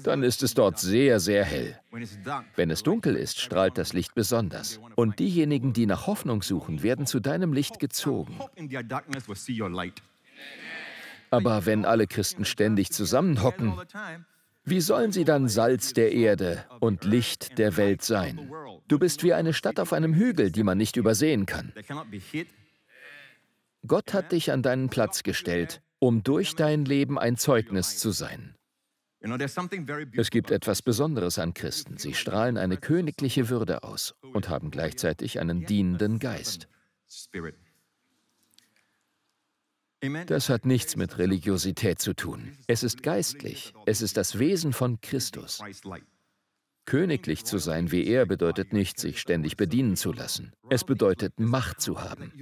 dann ist es dort sehr, sehr hell. Wenn es dunkel ist, strahlt das Licht besonders. Und diejenigen, die nach Hoffnung suchen, werden zu deinem Licht gezogen. Aber wenn alle Christen ständig zusammenhocken, wie sollen sie dann Salz der Erde und Licht der Welt sein? Du bist wie eine Stadt auf einem Hügel, die man nicht übersehen kann. Gott hat dich an deinen Platz gestellt, um durch dein Leben ein Zeugnis zu sein. Es gibt etwas Besonderes an Christen. Sie strahlen eine königliche Würde aus und haben gleichzeitig einen dienenden Geist. Das hat nichts mit Religiosität zu tun. Es ist geistlich. Es ist das Wesen von Christus. Königlich zu sein wie er bedeutet nicht, sich ständig bedienen zu lassen. Es bedeutet, Macht zu haben.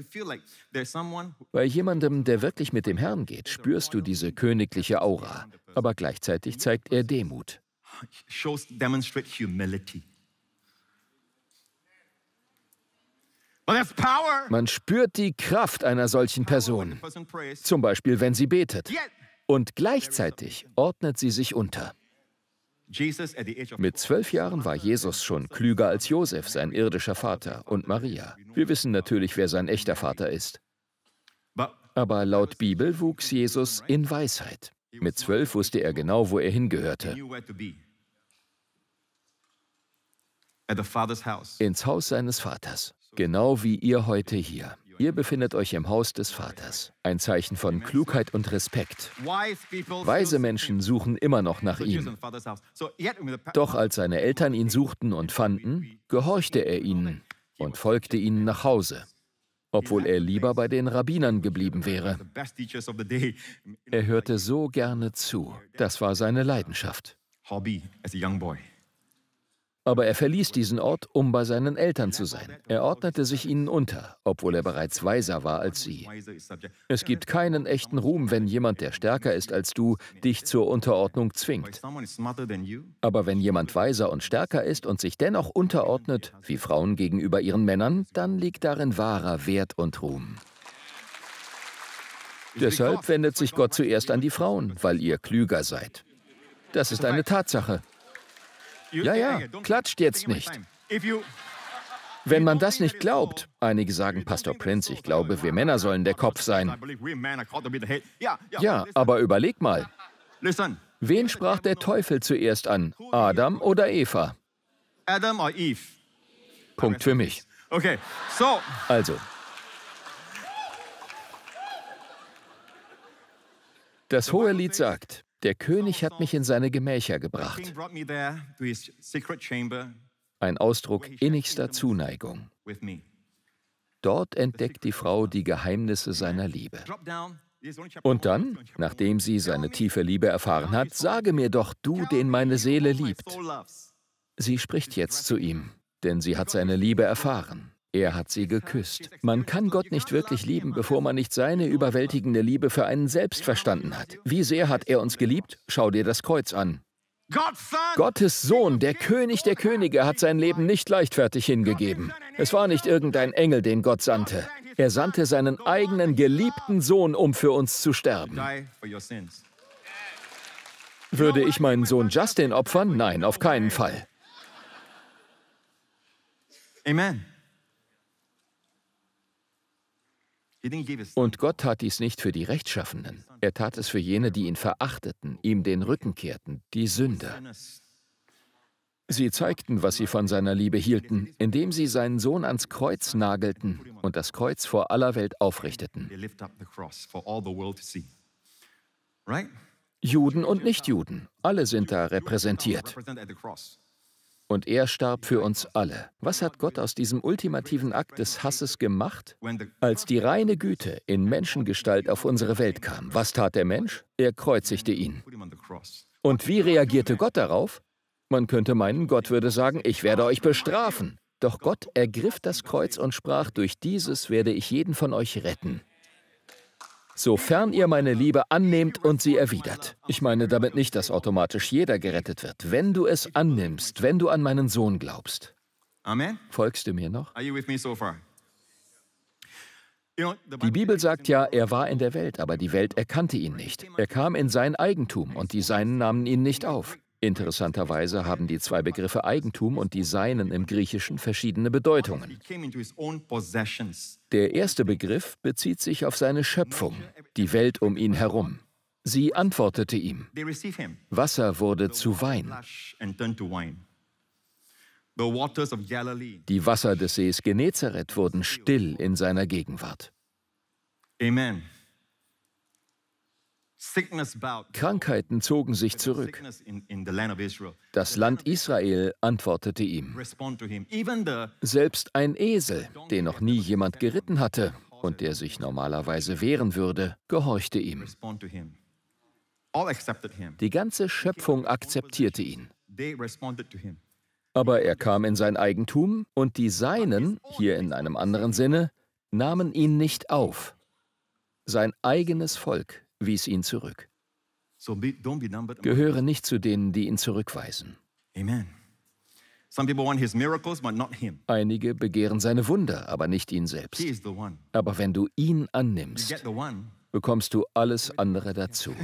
Bei jemandem, der wirklich mit dem Herrn geht, spürst du diese königliche Aura aber gleichzeitig zeigt er Demut. Man spürt die Kraft einer solchen Person, zum Beispiel wenn sie betet. Und gleichzeitig ordnet sie sich unter. Mit zwölf Jahren war Jesus schon klüger als Josef, sein irdischer Vater, und Maria. Wir wissen natürlich, wer sein echter Vater ist. Aber laut Bibel wuchs Jesus in Weisheit. Mit zwölf wusste er genau, wo er hingehörte. Ins Haus seines Vaters, genau wie ihr heute hier. Ihr befindet euch im Haus des Vaters. Ein Zeichen von Klugheit und Respekt. Weise Menschen suchen immer noch nach ihm. Doch als seine Eltern ihn suchten und fanden, gehorchte er ihnen und folgte ihnen nach Hause obwohl er lieber bei den Rabbinern geblieben wäre. Er hörte so gerne zu. Das war seine Leidenschaft. Hobby as a young boy. Aber er verließ diesen Ort, um bei seinen Eltern zu sein. Er ordnete sich ihnen unter, obwohl er bereits weiser war als sie. Es gibt keinen echten Ruhm, wenn jemand, der stärker ist als du, dich zur Unterordnung zwingt. Aber wenn jemand weiser und stärker ist und sich dennoch unterordnet, wie Frauen gegenüber ihren Männern, dann liegt darin wahrer Wert und Ruhm. Deshalb wendet sich Gott zuerst an die Frauen, weil ihr klüger seid. Das ist eine Tatsache. Ja, ja, klatscht jetzt nicht. Wenn man das nicht glaubt, einige sagen, Pastor Prinz, ich glaube, wir Männer sollen der Kopf sein. Ja, aber überleg mal. Wen sprach der Teufel zuerst an? Adam oder Eva? Adam oder Eve. Punkt für mich. Okay, so. Also. Das hohe Lied sagt, der König hat mich in seine Gemächer gebracht. Ein Ausdruck innigster Zuneigung. Dort entdeckt die Frau die Geheimnisse seiner Liebe. Und dann, nachdem sie seine tiefe Liebe erfahren hat, sage mir doch, du, den meine Seele liebt. Sie spricht jetzt zu ihm, denn sie hat seine Liebe erfahren. Er hat sie geküsst. Man kann Gott nicht wirklich lieben, bevor man nicht seine überwältigende Liebe für einen selbst verstanden hat. Wie sehr hat er uns geliebt? Schau dir das Kreuz an. Gottes Sohn, der König der Könige, hat sein Leben nicht leichtfertig hingegeben. Es war nicht irgendein Engel, den Gott sandte. Er sandte seinen eigenen geliebten Sohn, um für uns zu sterben. Würde ich meinen Sohn Justin opfern? Nein, auf keinen Fall. Amen. Und Gott tat dies nicht für die Rechtschaffenen. Er tat es für jene, die ihn verachteten, ihm den Rücken kehrten, die Sünder. Sie zeigten, was sie von seiner Liebe hielten, indem sie seinen Sohn ans Kreuz nagelten und das Kreuz vor aller Welt aufrichteten. Juden und Nichtjuden, alle sind da repräsentiert. Und er starb für uns alle. Was hat Gott aus diesem ultimativen Akt des Hasses gemacht? Als die reine Güte in Menschengestalt auf unsere Welt kam, was tat der Mensch? Er kreuzigte ihn. Und wie reagierte Gott darauf? Man könnte meinen, Gott würde sagen, ich werde euch bestrafen. Doch Gott ergriff das Kreuz und sprach, durch dieses werde ich jeden von euch retten sofern ihr meine Liebe annehmt und sie erwidert. Ich meine damit nicht, dass automatisch jeder gerettet wird. Wenn du es annimmst, wenn du an meinen Sohn glaubst. Amen. Folgst du mir noch? Die Bibel sagt ja, er war in der Welt, aber die Welt erkannte ihn nicht. Er kam in sein Eigentum und die Seinen nahmen ihn nicht auf. Interessanterweise haben die zwei Begriffe Eigentum und die Seinen im Griechischen verschiedene Bedeutungen. Der erste Begriff bezieht sich auf seine Schöpfung, die Welt um ihn herum. Sie antwortete ihm. Wasser wurde zu Wein. Die Wasser des Sees Genezareth wurden still in seiner Gegenwart. Amen. Krankheiten zogen sich zurück. Das Land Israel antwortete ihm. Selbst ein Esel, den noch nie jemand geritten hatte und der sich normalerweise wehren würde, gehorchte ihm. Die ganze Schöpfung akzeptierte ihn. Aber er kam in sein Eigentum und die Seinen, hier in einem anderen Sinne, nahmen ihn nicht auf. Sein eigenes Volk wies ihn zurück. Gehöre nicht zu denen, die ihn zurückweisen. Amen. Einige begehren seine Wunder, aber nicht ihn selbst. Aber wenn du ihn annimmst, bekommst du alles andere dazu.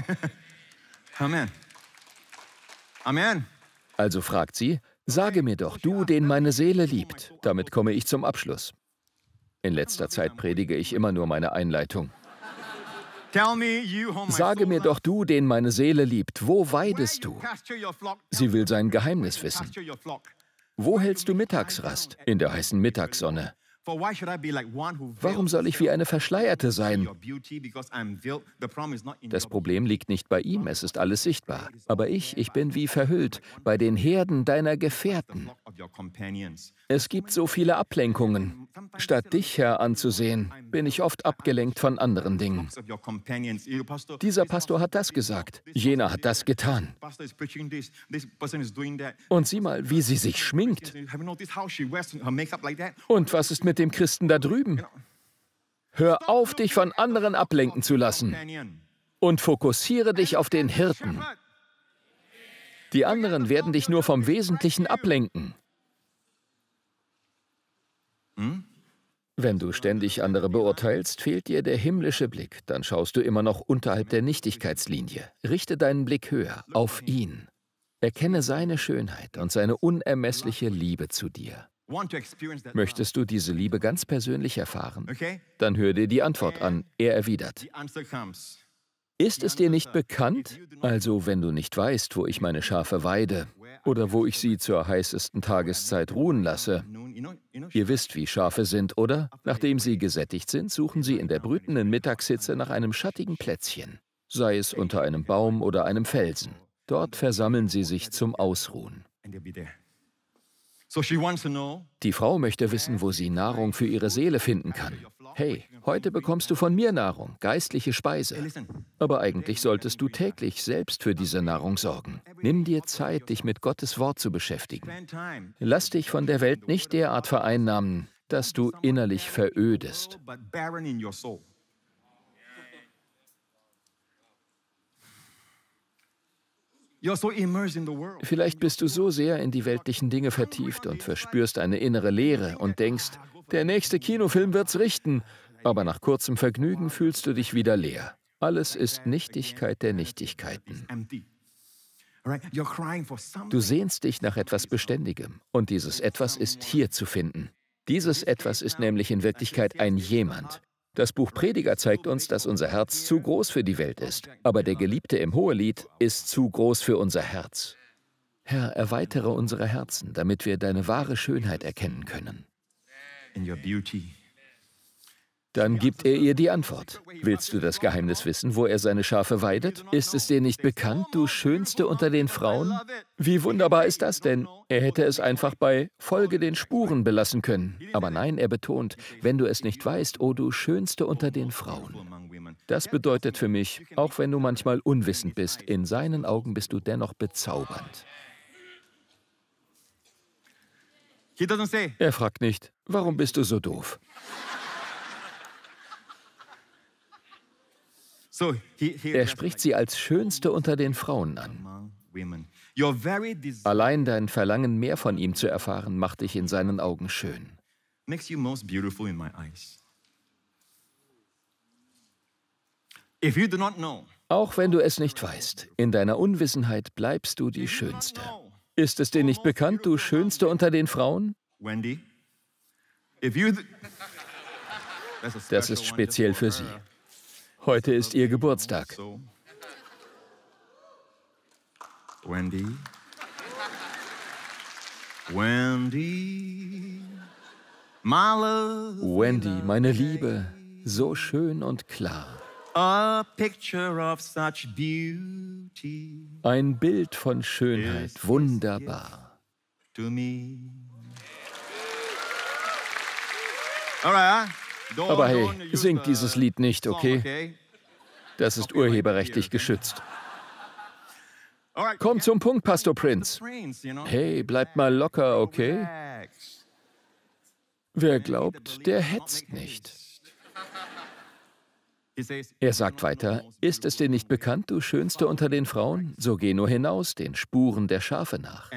Amen. Also fragt sie, sage mir doch, du, den meine Seele liebt. Damit komme ich zum Abschluss. In letzter Zeit predige ich immer nur meine Einleitung. Oh Sage mir doch du, den meine Seele liebt, wo weidest du? Sie will sein Geheimnis wissen. Wo hältst du Mittagsrast? In der heißen Mittagssonne. Warum soll ich wie eine Verschleierte sein? Das Problem liegt nicht bei ihm, es ist alles sichtbar. Aber ich, ich bin wie verhüllt bei den Herden deiner Gefährten. Es gibt so viele Ablenkungen. Statt dich, Herr, anzusehen, bin ich oft abgelenkt von anderen Dingen. Dieser Pastor hat das gesagt, jener hat das getan. Und sieh mal, wie sie sich schminkt. Und was ist mit mit dem Christen da drüben. Hör auf, dich von anderen ablenken zu lassen und fokussiere dich auf den Hirten. Die anderen werden dich nur vom Wesentlichen ablenken. Wenn du ständig andere beurteilst, fehlt dir der himmlische Blick, dann schaust du immer noch unterhalb der Nichtigkeitslinie. Richte deinen Blick höher, auf ihn. Erkenne seine Schönheit und seine unermessliche Liebe zu dir. Möchtest du diese Liebe ganz persönlich erfahren? Dann hör dir die Antwort an. Er erwidert. Ist es dir nicht bekannt? Also wenn du nicht weißt, wo ich meine Schafe weide oder wo ich sie zur heißesten Tageszeit ruhen lasse. Ihr wisst, wie Schafe sind, oder? Nachdem sie gesättigt sind, suchen sie in der brütenden Mittagshitze nach einem schattigen Plätzchen, sei es unter einem Baum oder einem Felsen. Dort versammeln sie sich zum Ausruhen. Die Frau möchte wissen, wo sie Nahrung für ihre Seele finden kann. Hey, heute bekommst du von mir Nahrung, geistliche Speise. Aber eigentlich solltest du täglich selbst für diese Nahrung sorgen. Nimm dir Zeit, dich mit Gottes Wort zu beschäftigen. Lass dich von der Welt nicht derart vereinnahmen, dass du innerlich verödest. Vielleicht bist du so sehr in die weltlichen Dinge vertieft und verspürst eine innere Leere und denkst, der nächste Kinofilm wird's richten, aber nach kurzem Vergnügen fühlst du dich wieder leer. Alles ist Nichtigkeit der Nichtigkeiten. Du sehnst dich nach etwas Beständigem und dieses etwas ist hier zu finden. Dieses etwas ist nämlich in Wirklichkeit ein jemand. Das Buch Prediger zeigt uns, dass unser Herz zu groß für die Welt ist, aber der Geliebte im Hohelied ist zu groß für unser Herz. Herr, erweitere unsere Herzen, damit wir deine wahre Schönheit erkennen können. In your beauty. Dann gibt er ihr die Antwort. Willst du das Geheimnis wissen, wo er seine Schafe weidet? Ist es dir nicht bekannt, du Schönste unter den Frauen? Wie wunderbar ist das denn? Er hätte es einfach bei Folge den Spuren belassen können. Aber nein, er betont, wenn du es nicht weißt, o oh du Schönste unter den Frauen. Das bedeutet für mich, auch wenn du manchmal unwissend bist, in seinen Augen bist du dennoch bezaubernd. Er fragt nicht, warum bist du so doof? Er spricht sie als schönste unter den Frauen an. Allein dein Verlangen, mehr von ihm zu erfahren, macht dich in seinen Augen schön. Auch wenn du es nicht weißt, in deiner Unwissenheit bleibst du die Schönste. Ist es dir nicht bekannt, du Schönste unter den Frauen? Wendy, das ist speziell für sie. Heute ist ihr Geburtstag. Wendy. Wendy. Wendy, meine Liebe, so schön und klar. A picture of such beauty. Ein Bild von Schönheit, wunderbar. To me. All right. Aber hey, sing dieses Lied nicht, okay? Das ist urheberrechtlich geschützt. Komm zum Punkt, Pastor Prince. Hey, bleib mal locker, okay? Wer glaubt, der hetzt nicht. Er sagt weiter, ist es dir nicht bekannt, du Schönste unter den Frauen? So geh nur hinaus den Spuren der Schafe nach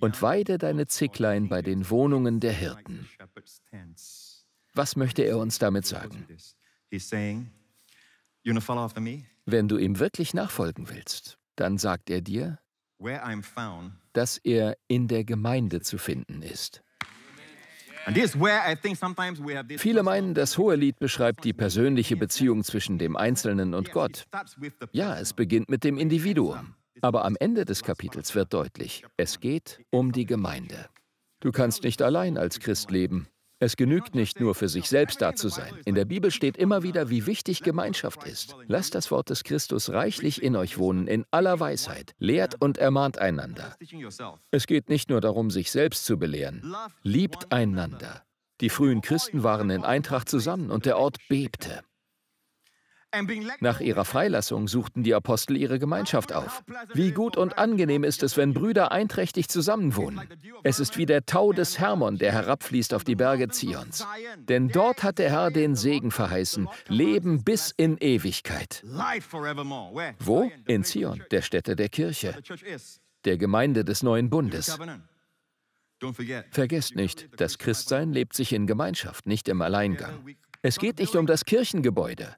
und weide deine Zicklein bei den Wohnungen der Hirten. Was möchte er uns damit sagen? Wenn du ihm wirklich nachfolgen willst, dann sagt er dir, dass er in der Gemeinde zu finden ist. Viele meinen, das hohe Lied beschreibt die persönliche Beziehung zwischen dem Einzelnen und Gott. Ja, es beginnt mit dem Individuum. Aber am Ende des Kapitels wird deutlich, es geht um die Gemeinde. Du kannst nicht allein als Christ leben. Es genügt nicht nur für sich selbst da zu sein. In der Bibel steht immer wieder, wie wichtig Gemeinschaft ist. Lasst das Wort des Christus reichlich in euch wohnen, in aller Weisheit. Lehrt und ermahnt einander. Es geht nicht nur darum, sich selbst zu belehren. Liebt einander. Die frühen Christen waren in Eintracht zusammen und der Ort bebte. Nach ihrer Freilassung suchten die Apostel ihre Gemeinschaft auf. Wie gut und angenehm ist es, wenn Brüder einträchtig zusammenwohnen. Es ist wie der Tau des Hermon, der herabfließt auf die Berge Zions. Denn dort hat der Herr den Segen verheißen, Leben bis in Ewigkeit. Wo? In Zion, der Stätte der Kirche, der Gemeinde des neuen Bundes. Vergesst nicht, das Christsein lebt sich in Gemeinschaft, nicht im Alleingang. Es geht nicht um das Kirchengebäude.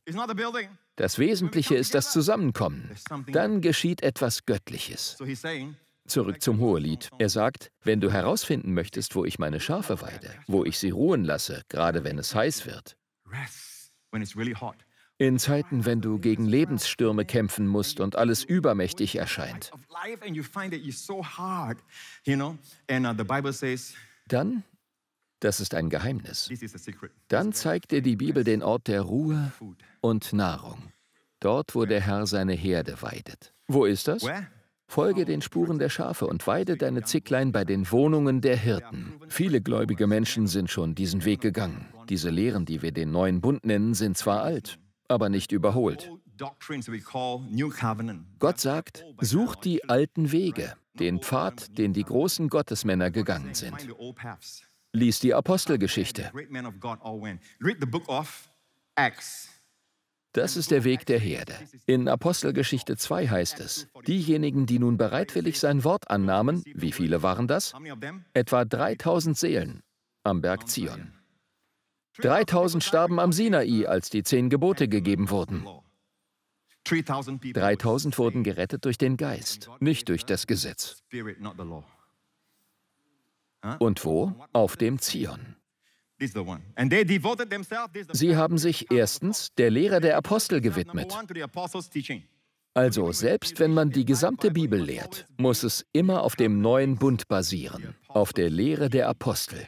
Das Wesentliche ist das Zusammenkommen. Dann geschieht etwas Göttliches. Zurück zum Hohelied. Er sagt, wenn du herausfinden möchtest, wo ich meine Schafe weide, wo ich sie ruhen lasse, gerade wenn es heiß wird. In Zeiten, wenn du gegen Lebensstürme kämpfen musst und alles übermächtig erscheint. Uh, Dann das ist ein Geheimnis. Dann zeigt dir die Bibel den Ort der Ruhe und Nahrung. Dort, wo der Herr seine Herde weidet. Wo ist das? Folge oh, den Spuren der Schafe und weide deine Zicklein bei den Wohnungen der Hirten. Viele gläubige Menschen sind schon diesen Weg gegangen. Diese Lehren, die wir den neuen Bund nennen, sind zwar alt, aber nicht überholt. Gott sagt, sucht die alten Wege, den Pfad, den die großen Gottesmänner gegangen sind. Lies die Apostelgeschichte. Das ist der Weg der Herde. In Apostelgeschichte 2 heißt es, diejenigen, die nun bereitwillig sein Wort annahmen, wie viele waren das? Etwa 3000 Seelen am Berg Zion. 3000 starben am Sinai, als die zehn Gebote gegeben wurden. 3000 wurden gerettet durch den Geist, nicht durch das Gesetz. Und wo? Auf dem Zion. Sie haben sich erstens der Lehre der Apostel gewidmet. Also selbst wenn man die gesamte Bibel lehrt, muss es immer auf dem neuen Bund basieren, auf der Lehre der Apostel.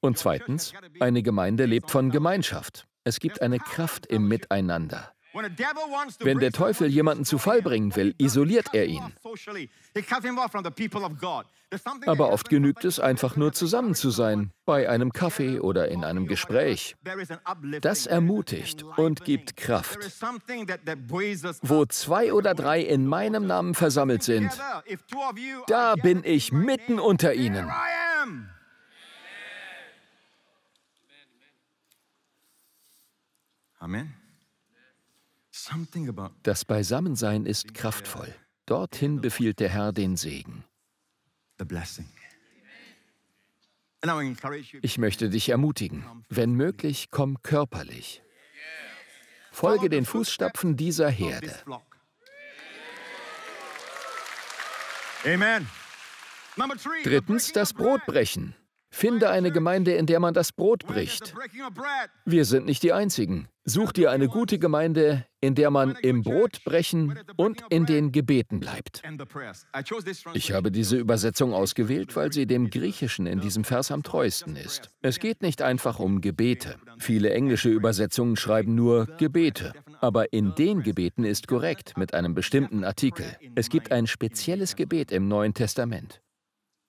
Und zweitens, eine Gemeinde lebt von Gemeinschaft. Es gibt eine Kraft im Miteinander. Wenn der Teufel jemanden zu Fall bringen will, isoliert er ihn. Aber oft genügt es einfach nur zusammen zu sein, bei einem Kaffee oder in einem Gespräch. Das ermutigt und gibt Kraft. Wo zwei oder drei in meinem Namen versammelt sind, da bin ich mitten unter ihnen. Amen. Das Beisammensein ist uh, kraftvoll. Dorthin befiehlt der Herr den Segen. Ich möchte dich ermutigen, wenn möglich, komm körperlich. Folge den Fußstapfen dieser Herde. Drittens das Brotbrechen. Finde eine Gemeinde, in der man das Brot bricht. Wir sind nicht die Einzigen. Such dir eine gute Gemeinde, in der man im Brotbrechen und in den Gebeten bleibt. Ich habe diese Übersetzung ausgewählt, weil sie dem Griechischen in diesem Vers am treuesten ist. Es geht nicht einfach um Gebete. Viele englische Übersetzungen schreiben nur Gebete. Aber in den Gebeten ist korrekt mit einem bestimmten Artikel. Es gibt ein spezielles Gebet im Neuen Testament.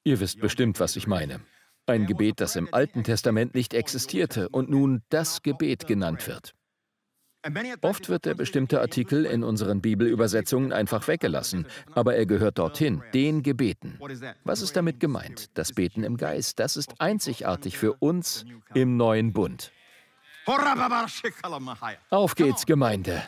Ihr wisst bestimmt, was ich meine. Ein Gebet, das im Alten Testament nicht existierte und nun das Gebet genannt wird. Oft wird der bestimmte Artikel in unseren Bibelübersetzungen einfach weggelassen, aber er gehört dorthin, den Gebeten. Was ist damit gemeint? Das Beten im Geist, das ist einzigartig für uns im neuen Bund. Auf geht's, Gemeinde.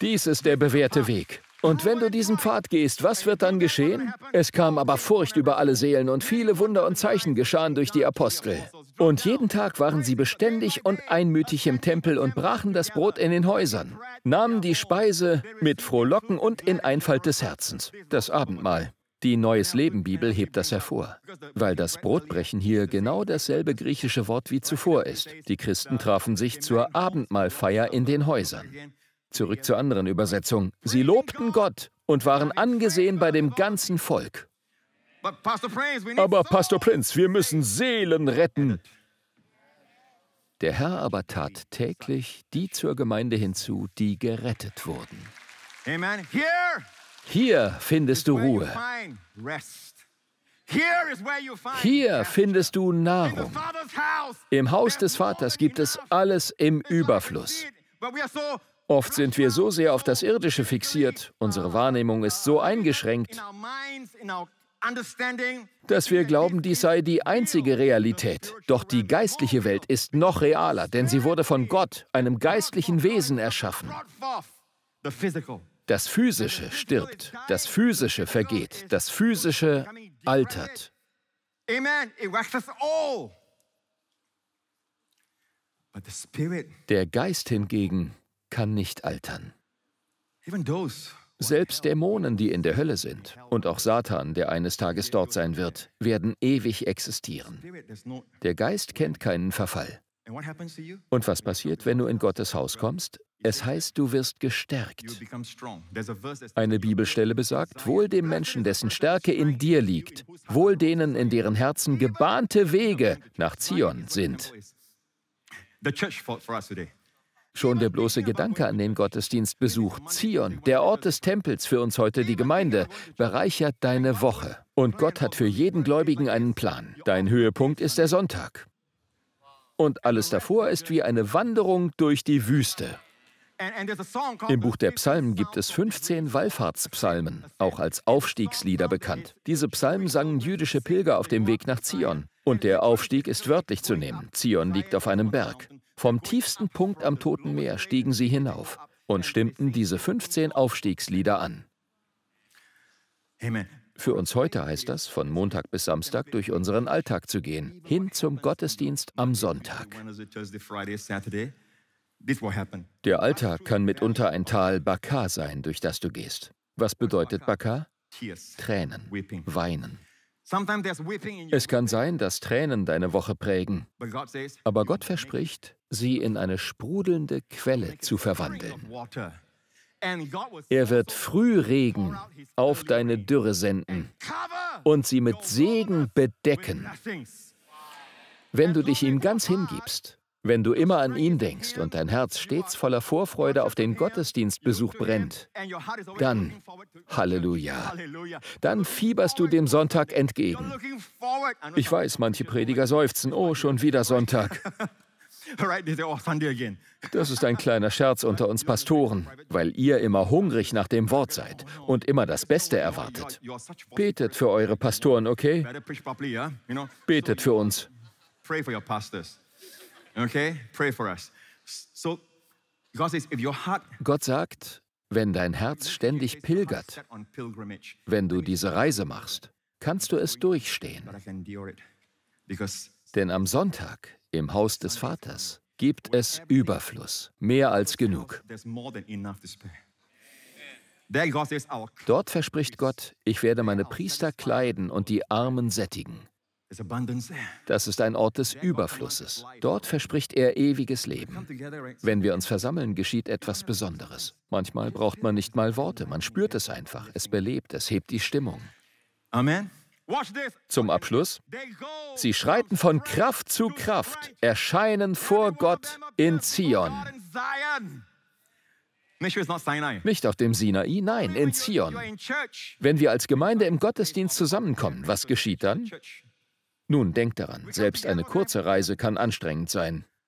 Dies ist der bewährte Weg. Und wenn du diesen Pfad gehst, was wird dann geschehen? Es kam aber Furcht über alle Seelen und viele Wunder und Zeichen geschahen durch die Apostel. Und jeden Tag waren sie beständig und einmütig im Tempel und brachen das Brot in den Häusern, nahmen die Speise mit Frohlocken und in Einfalt des Herzens, das Abendmahl. Die Neues Leben Bibel hebt das hervor, weil das Brotbrechen hier genau dasselbe griechische Wort wie zuvor ist. Die Christen trafen sich zur Abendmahlfeier in den Häusern. Zurück zur anderen Übersetzung. Sie lobten Gott und waren angesehen bei dem ganzen Volk. Aber Pastor Prinz, wir müssen Seelen retten. Der Herr aber tat täglich die zur Gemeinde hinzu, die gerettet wurden. Hier findest du Ruhe. Hier findest du Nahrung. Im Haus des Vaters gibt es alles im Überfluss. Oft sind wir so sehr auf das Irdische fixiert, unsere Wahrnehmung ist so eingeschränkt, dass wir glauben, dies sei die einzige Realität. Doch die geistliche Welt ist noch realer, denn sie wurde von Gott, einem geistlichen Wesen, erschaffen. Das Physische stirbt, das Physische vergeht, das Physische altert. Der Geist hingegen kann nicht altern. Selbst Dämonen, die in der Hölle sind, und auch Satan, der eines Tages dort sein wird, werden ewig existieren. Der Geist kennt keinen Verfall. Und was passiert, wenn du in Gottes Haus kommst? Es heißt, du wirst gestärkt. Eine Bibelstelle besagt, wohl dem Menschen, dessen Stärke in dir liegt, wohl denen, in deren Herzen gebahnte Wege nach Zion sind. Schon der bloße Gedanke an den Gottesdienstbesuch Zion, der Ort des Tempels für uns heute die Gemeinde, bereichert deine Woche. Und Gott hat für jeden Gläubigen einen Plan. Dein Höhepunkt ist der Sonntag. Und alles davor ist wie eine Wanderung durch die Wüste. Im Buch der Psalmen gibt es 15 Wallfahrtspsalmen, auch als Aufstiegslieder bekannt. Diese Psalmen sangen jüdische Pilger auf dem Weg nach Zion. Und der Aufstieg ist wörtlich zu nehmen. Zion liegt auf einem Berg. Vom tiefsten Punkt am Toten Meer stiegen sie hinauf und stimmten diese 15 Aufstiegslieder an. Für uns heute heißt das, von Montag bis Samstag durch unseren Alltag zu gehen, hin zum Gottesdienst am Sonntag. Der Alltag kann mitunter ein Tal Baka sein, durch das du gehst. Was bedeutet Baka? Tränen, Weinen. Es kann sein, dass Tränen deine Woche prägen, aber Gott verspricht, sie in eine sprudelnde Quelle zu verwandeln. Er wird also Frühregen auf deine Dürre senden und sie mit Segen bedecken. Wenn du dich ihm ganz hingibst, wenn du immer an ihn denkst und dein Herz stets voller Vorfreude auf den Gottesdienstbesuch brennt, dann, Halleluja, dann fieberst du dem Sonntag entgegen. Ich weiß, manche Prediger seufzen, oh, schon wieder Sonntag. Oh, das ist ein kleiner Scherz unter uns Pastoren, weil ihr immer hungrig nach dem Wort seid und immer das Beste erwartet. Betet für eure Pastoren, okay? Betet für uns. Gott sagt, wenn dein Herz ständig pilgert, wenn du diese Reise machst, kannst du es durchstehen. Denn am Sonntag im Haus des Vaters gibt es Überfluss, mehr als genug. Dort verspricht Gott, ich werde meine Priester kleiden und die Armen sättigen. Das ist ein Ort des Überflusses. Dort verspricht er ewiges Leben. Wenn wir uns versammeln, geschieht etwas Besonderes. Manchmal braucht man nicht mal Worte, man spürt es einfach. Es belebt, es hebt die Stimmung. Amen. Zum Abschluss. Sie schreiten von Kraft zu Kraft, erscheinen vor Gott in Zion. Nicht auf dem Sinai, nein, in Zion. Wenn wir als Gemeinde im Gottesdienst zusammenkommen, was geschieht dann? Nun, denkt daran, selbst eine kurze Reise kann anstrengend sein.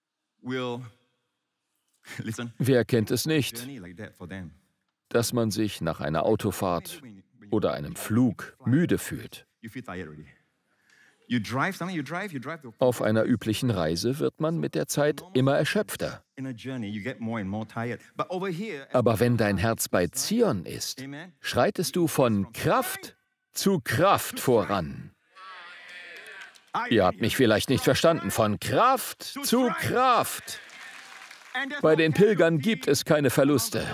Wer kennt es nicht, dass man sich nach einer Autofahrt oder einem Flug müde fühlt? Auf einer üblichen Reise wird man mit der Zeit immer erschöpfter. Aber wenn dein Herz bei Zion ist, schreitest du von Kraft zu Kraft voran. Ihr habt mich vielleicht nicht verstanden. Von Kraft zu Kraft. Bei den Pilgern gibt es keine Verluste.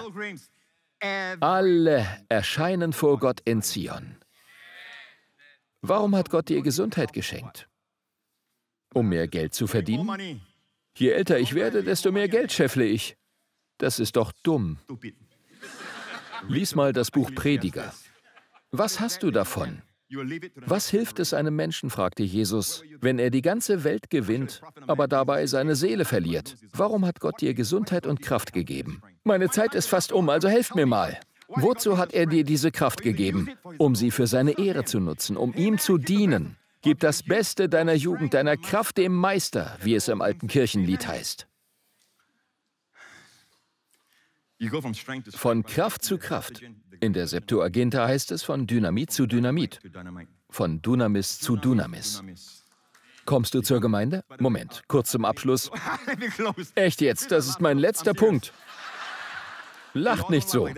Alle erscheinen vor Gott in Zion. Warum hat Gott dir Gesundheit geschenkt? Um mehr Geld zu verdienen? Je älter ich werde, desto mehr Geld scheffle ich. Das ist doch dumm. Lies mal das Buch Prediger. Was hast du davon? Was hilft es einem Menschen, fragte Jesus, wenn er die ganze Welt gewinnt, aber dabei seine Seele verliert? Warum hat Gott dir Gesundheit und Kraft gegeben? Meine Zeit ist fast um, also helft mir mal. Wozu hat er dir diese Kraft gegeben? Um sie für seine Ehre zu nutzen, um ihm zu dienen. Gib das Beste deiner Jugend, deiner Kraft dem Meister, wie es im alten Kirchenlied heißt. Von Kraft zu Kraft. In der Septuaginta heißt es von Dynamit zu Dynamit. Von Dynamis zu Dynamis. Kommst du zur Gemeinde? Moment, kurz zum Abschluss. Echt jetzt, das ist mein letzter Punkt. Lacht nicht so.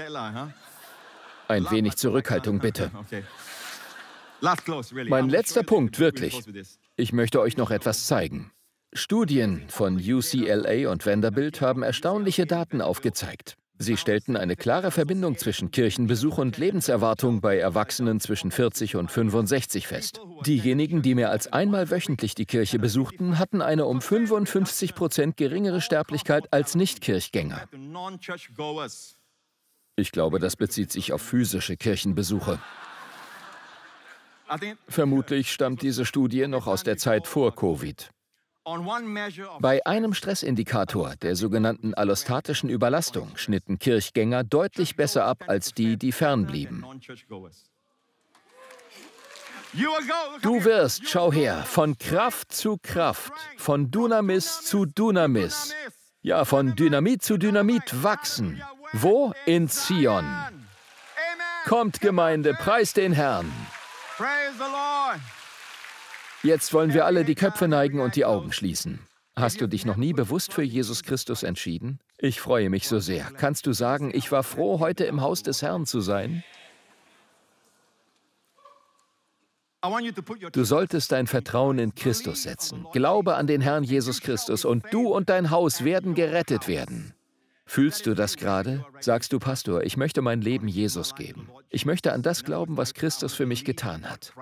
Ein wenig Zurückhaltung bitte. Mein letzter Punkt, wirklich. Ich möchte euch noch etwas zeigen. Studien von UCLA und Vanderbilt haben erstaunliche Daten aufgezeigt. Sie stellten eine klare Verbindung zwischen Kirchenbesuch und Lebenserwartung bei Erwachsenen zwischen 40 und 65 fest. Diejenigen, die mehr als einmal wöchentlich die Kirche besuchten, hatten eine um 55 Prozent geringere Sterblichkeit als Nichtkirchgänger. Ich glaube, das bezieht sich auf physische Kirchenbesuche. Vermutlich stammt diese Studie noch aus der Zeit vor Covid. Bei einem Stressindikator, der sogenannten allostatischen Überlastung, schnitten Kirchgänger deutlich besser ab als die, die fernblieben. Du wirst, schau her, von Kraft zu Kraft, von Dynamis zu Dynamis, ja, von Dynamit zu Dynamit wachsen, wo? In Zion. Kommt Gemeinde, preist den Herrn. Jetzt wollen wir alle die Köpfe neigen und die Augen schließen. Hast du dich noch nie bewusst für Jesus Christus entschieden? Ich freue mich so sehr. Kannst du sagen, ich war froh, heute im Haus des Herrn zu sein? Du solltest dein Vertrauen in Christus setzen. Glaube an den Herrn Jesus Christus und du und dein Haus werden gerettet werden. Fühlst du das gerade? Sagst du, Pastor, ich möchte mein Leben Jesus geben. Ich möchte an das glauben, was Christus für mich getan hat.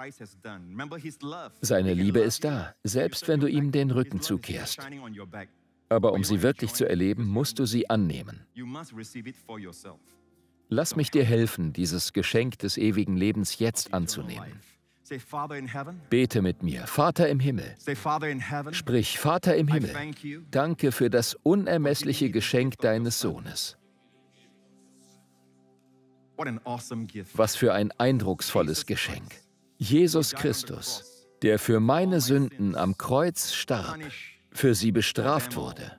Seine Liebe ist da, selbst wenn du ihm den Rücken zukehrst. Aber um sie wirklich zu erleben, musst du sie annehmen. Lass mich dir helfen, dieses Geschenk des ewigen Lebens jetzt anzunehmen. Bete mit mir, Vater im Himmel. Sprich, Vater im Himmel, danke für das unermessliche Geschenk deines Sohnes. Was für ein eindrucksvolles Geschenk. Jesus Christus, der für meine Sünden am Kreuz starb, für sie bestraft wurde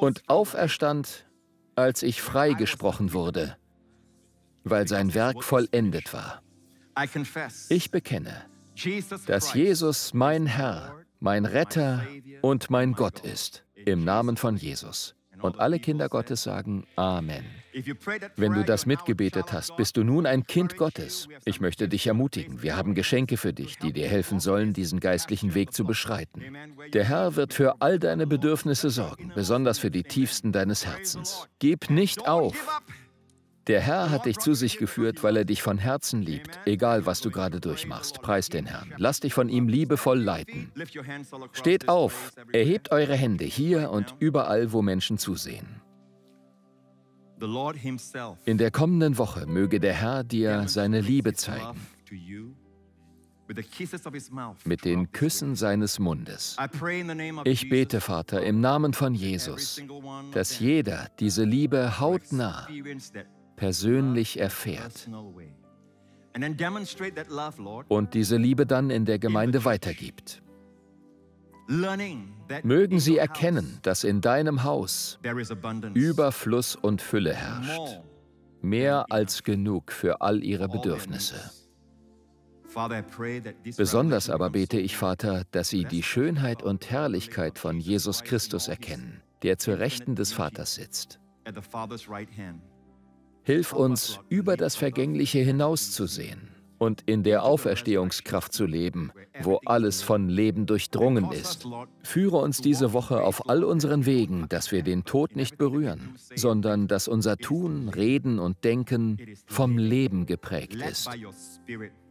und auferstand, als ich freigesprochen wurde, weil sein Werk vollendet war. Ich bekenne, dass Jesus mein Herr, mein Retter und mein Gott ist. Im Namen von Jesus. Und alle Kinder Gottes sagen Amen. Wenn du das mitgebetet hast, bist du nun ein Kind Gottes. Ich möchte dich ermutigen. Wir haben Geschenke für dich, die dir helfen sollen, diesen geistlichen Weg zu beschreiten. Der Herr wird für all deine Bedürfnisse sorgen, besonders für die tiefsten deines Herzens. Gib nicht auf. Der Herr hat dich zu sich geführt, weil er dich von Herzen liebt, egal was du gerade durchmachst. Preis den Herrn. Lass dich von ihm liebevoll leiten. Steht auf, erhebt eure Hände hier und überall, wo Menschen zusehen. In der kommenden Woche möge der Herr dir seine Liebe zeigen mit den Küssen seines Mundes. Ich bete, Vater, im Namen von Jesus, dass jeder diese Liebe hautnah persönlich erfährt und diese Liebe dann in der Gemeinde weitergibt. Mögen sie erkennen, dass in deinem Haus Überfluss und Fülle herrscht, mehr als genug für all ihre Bedürfnisse. Besonders aber bete ich, Vater, dass sie die Schönheit und Herrlichkeit von Jesus Christus erkennen, der zur Rechten des Vaters sitzt. Hilf uns, über das Vergängliche hinauszusehen und in der Auferstehungskraft zu leben, wo alles von Leben durchdrungen ist. Führe uns diese Woche auf all unseren Wegen, dass wir den Tod nicht berühren, sondern dass unser Tun, Reden und Denken vom Leben geprägt ist.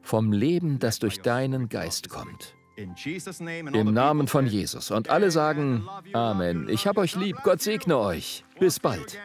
Vom Leben, das durch deinen Geist kommt. Im Namen von Jesus. Und alle sagen, Amen. Ich habe euch lieb. Gott segne euch. Bis bald.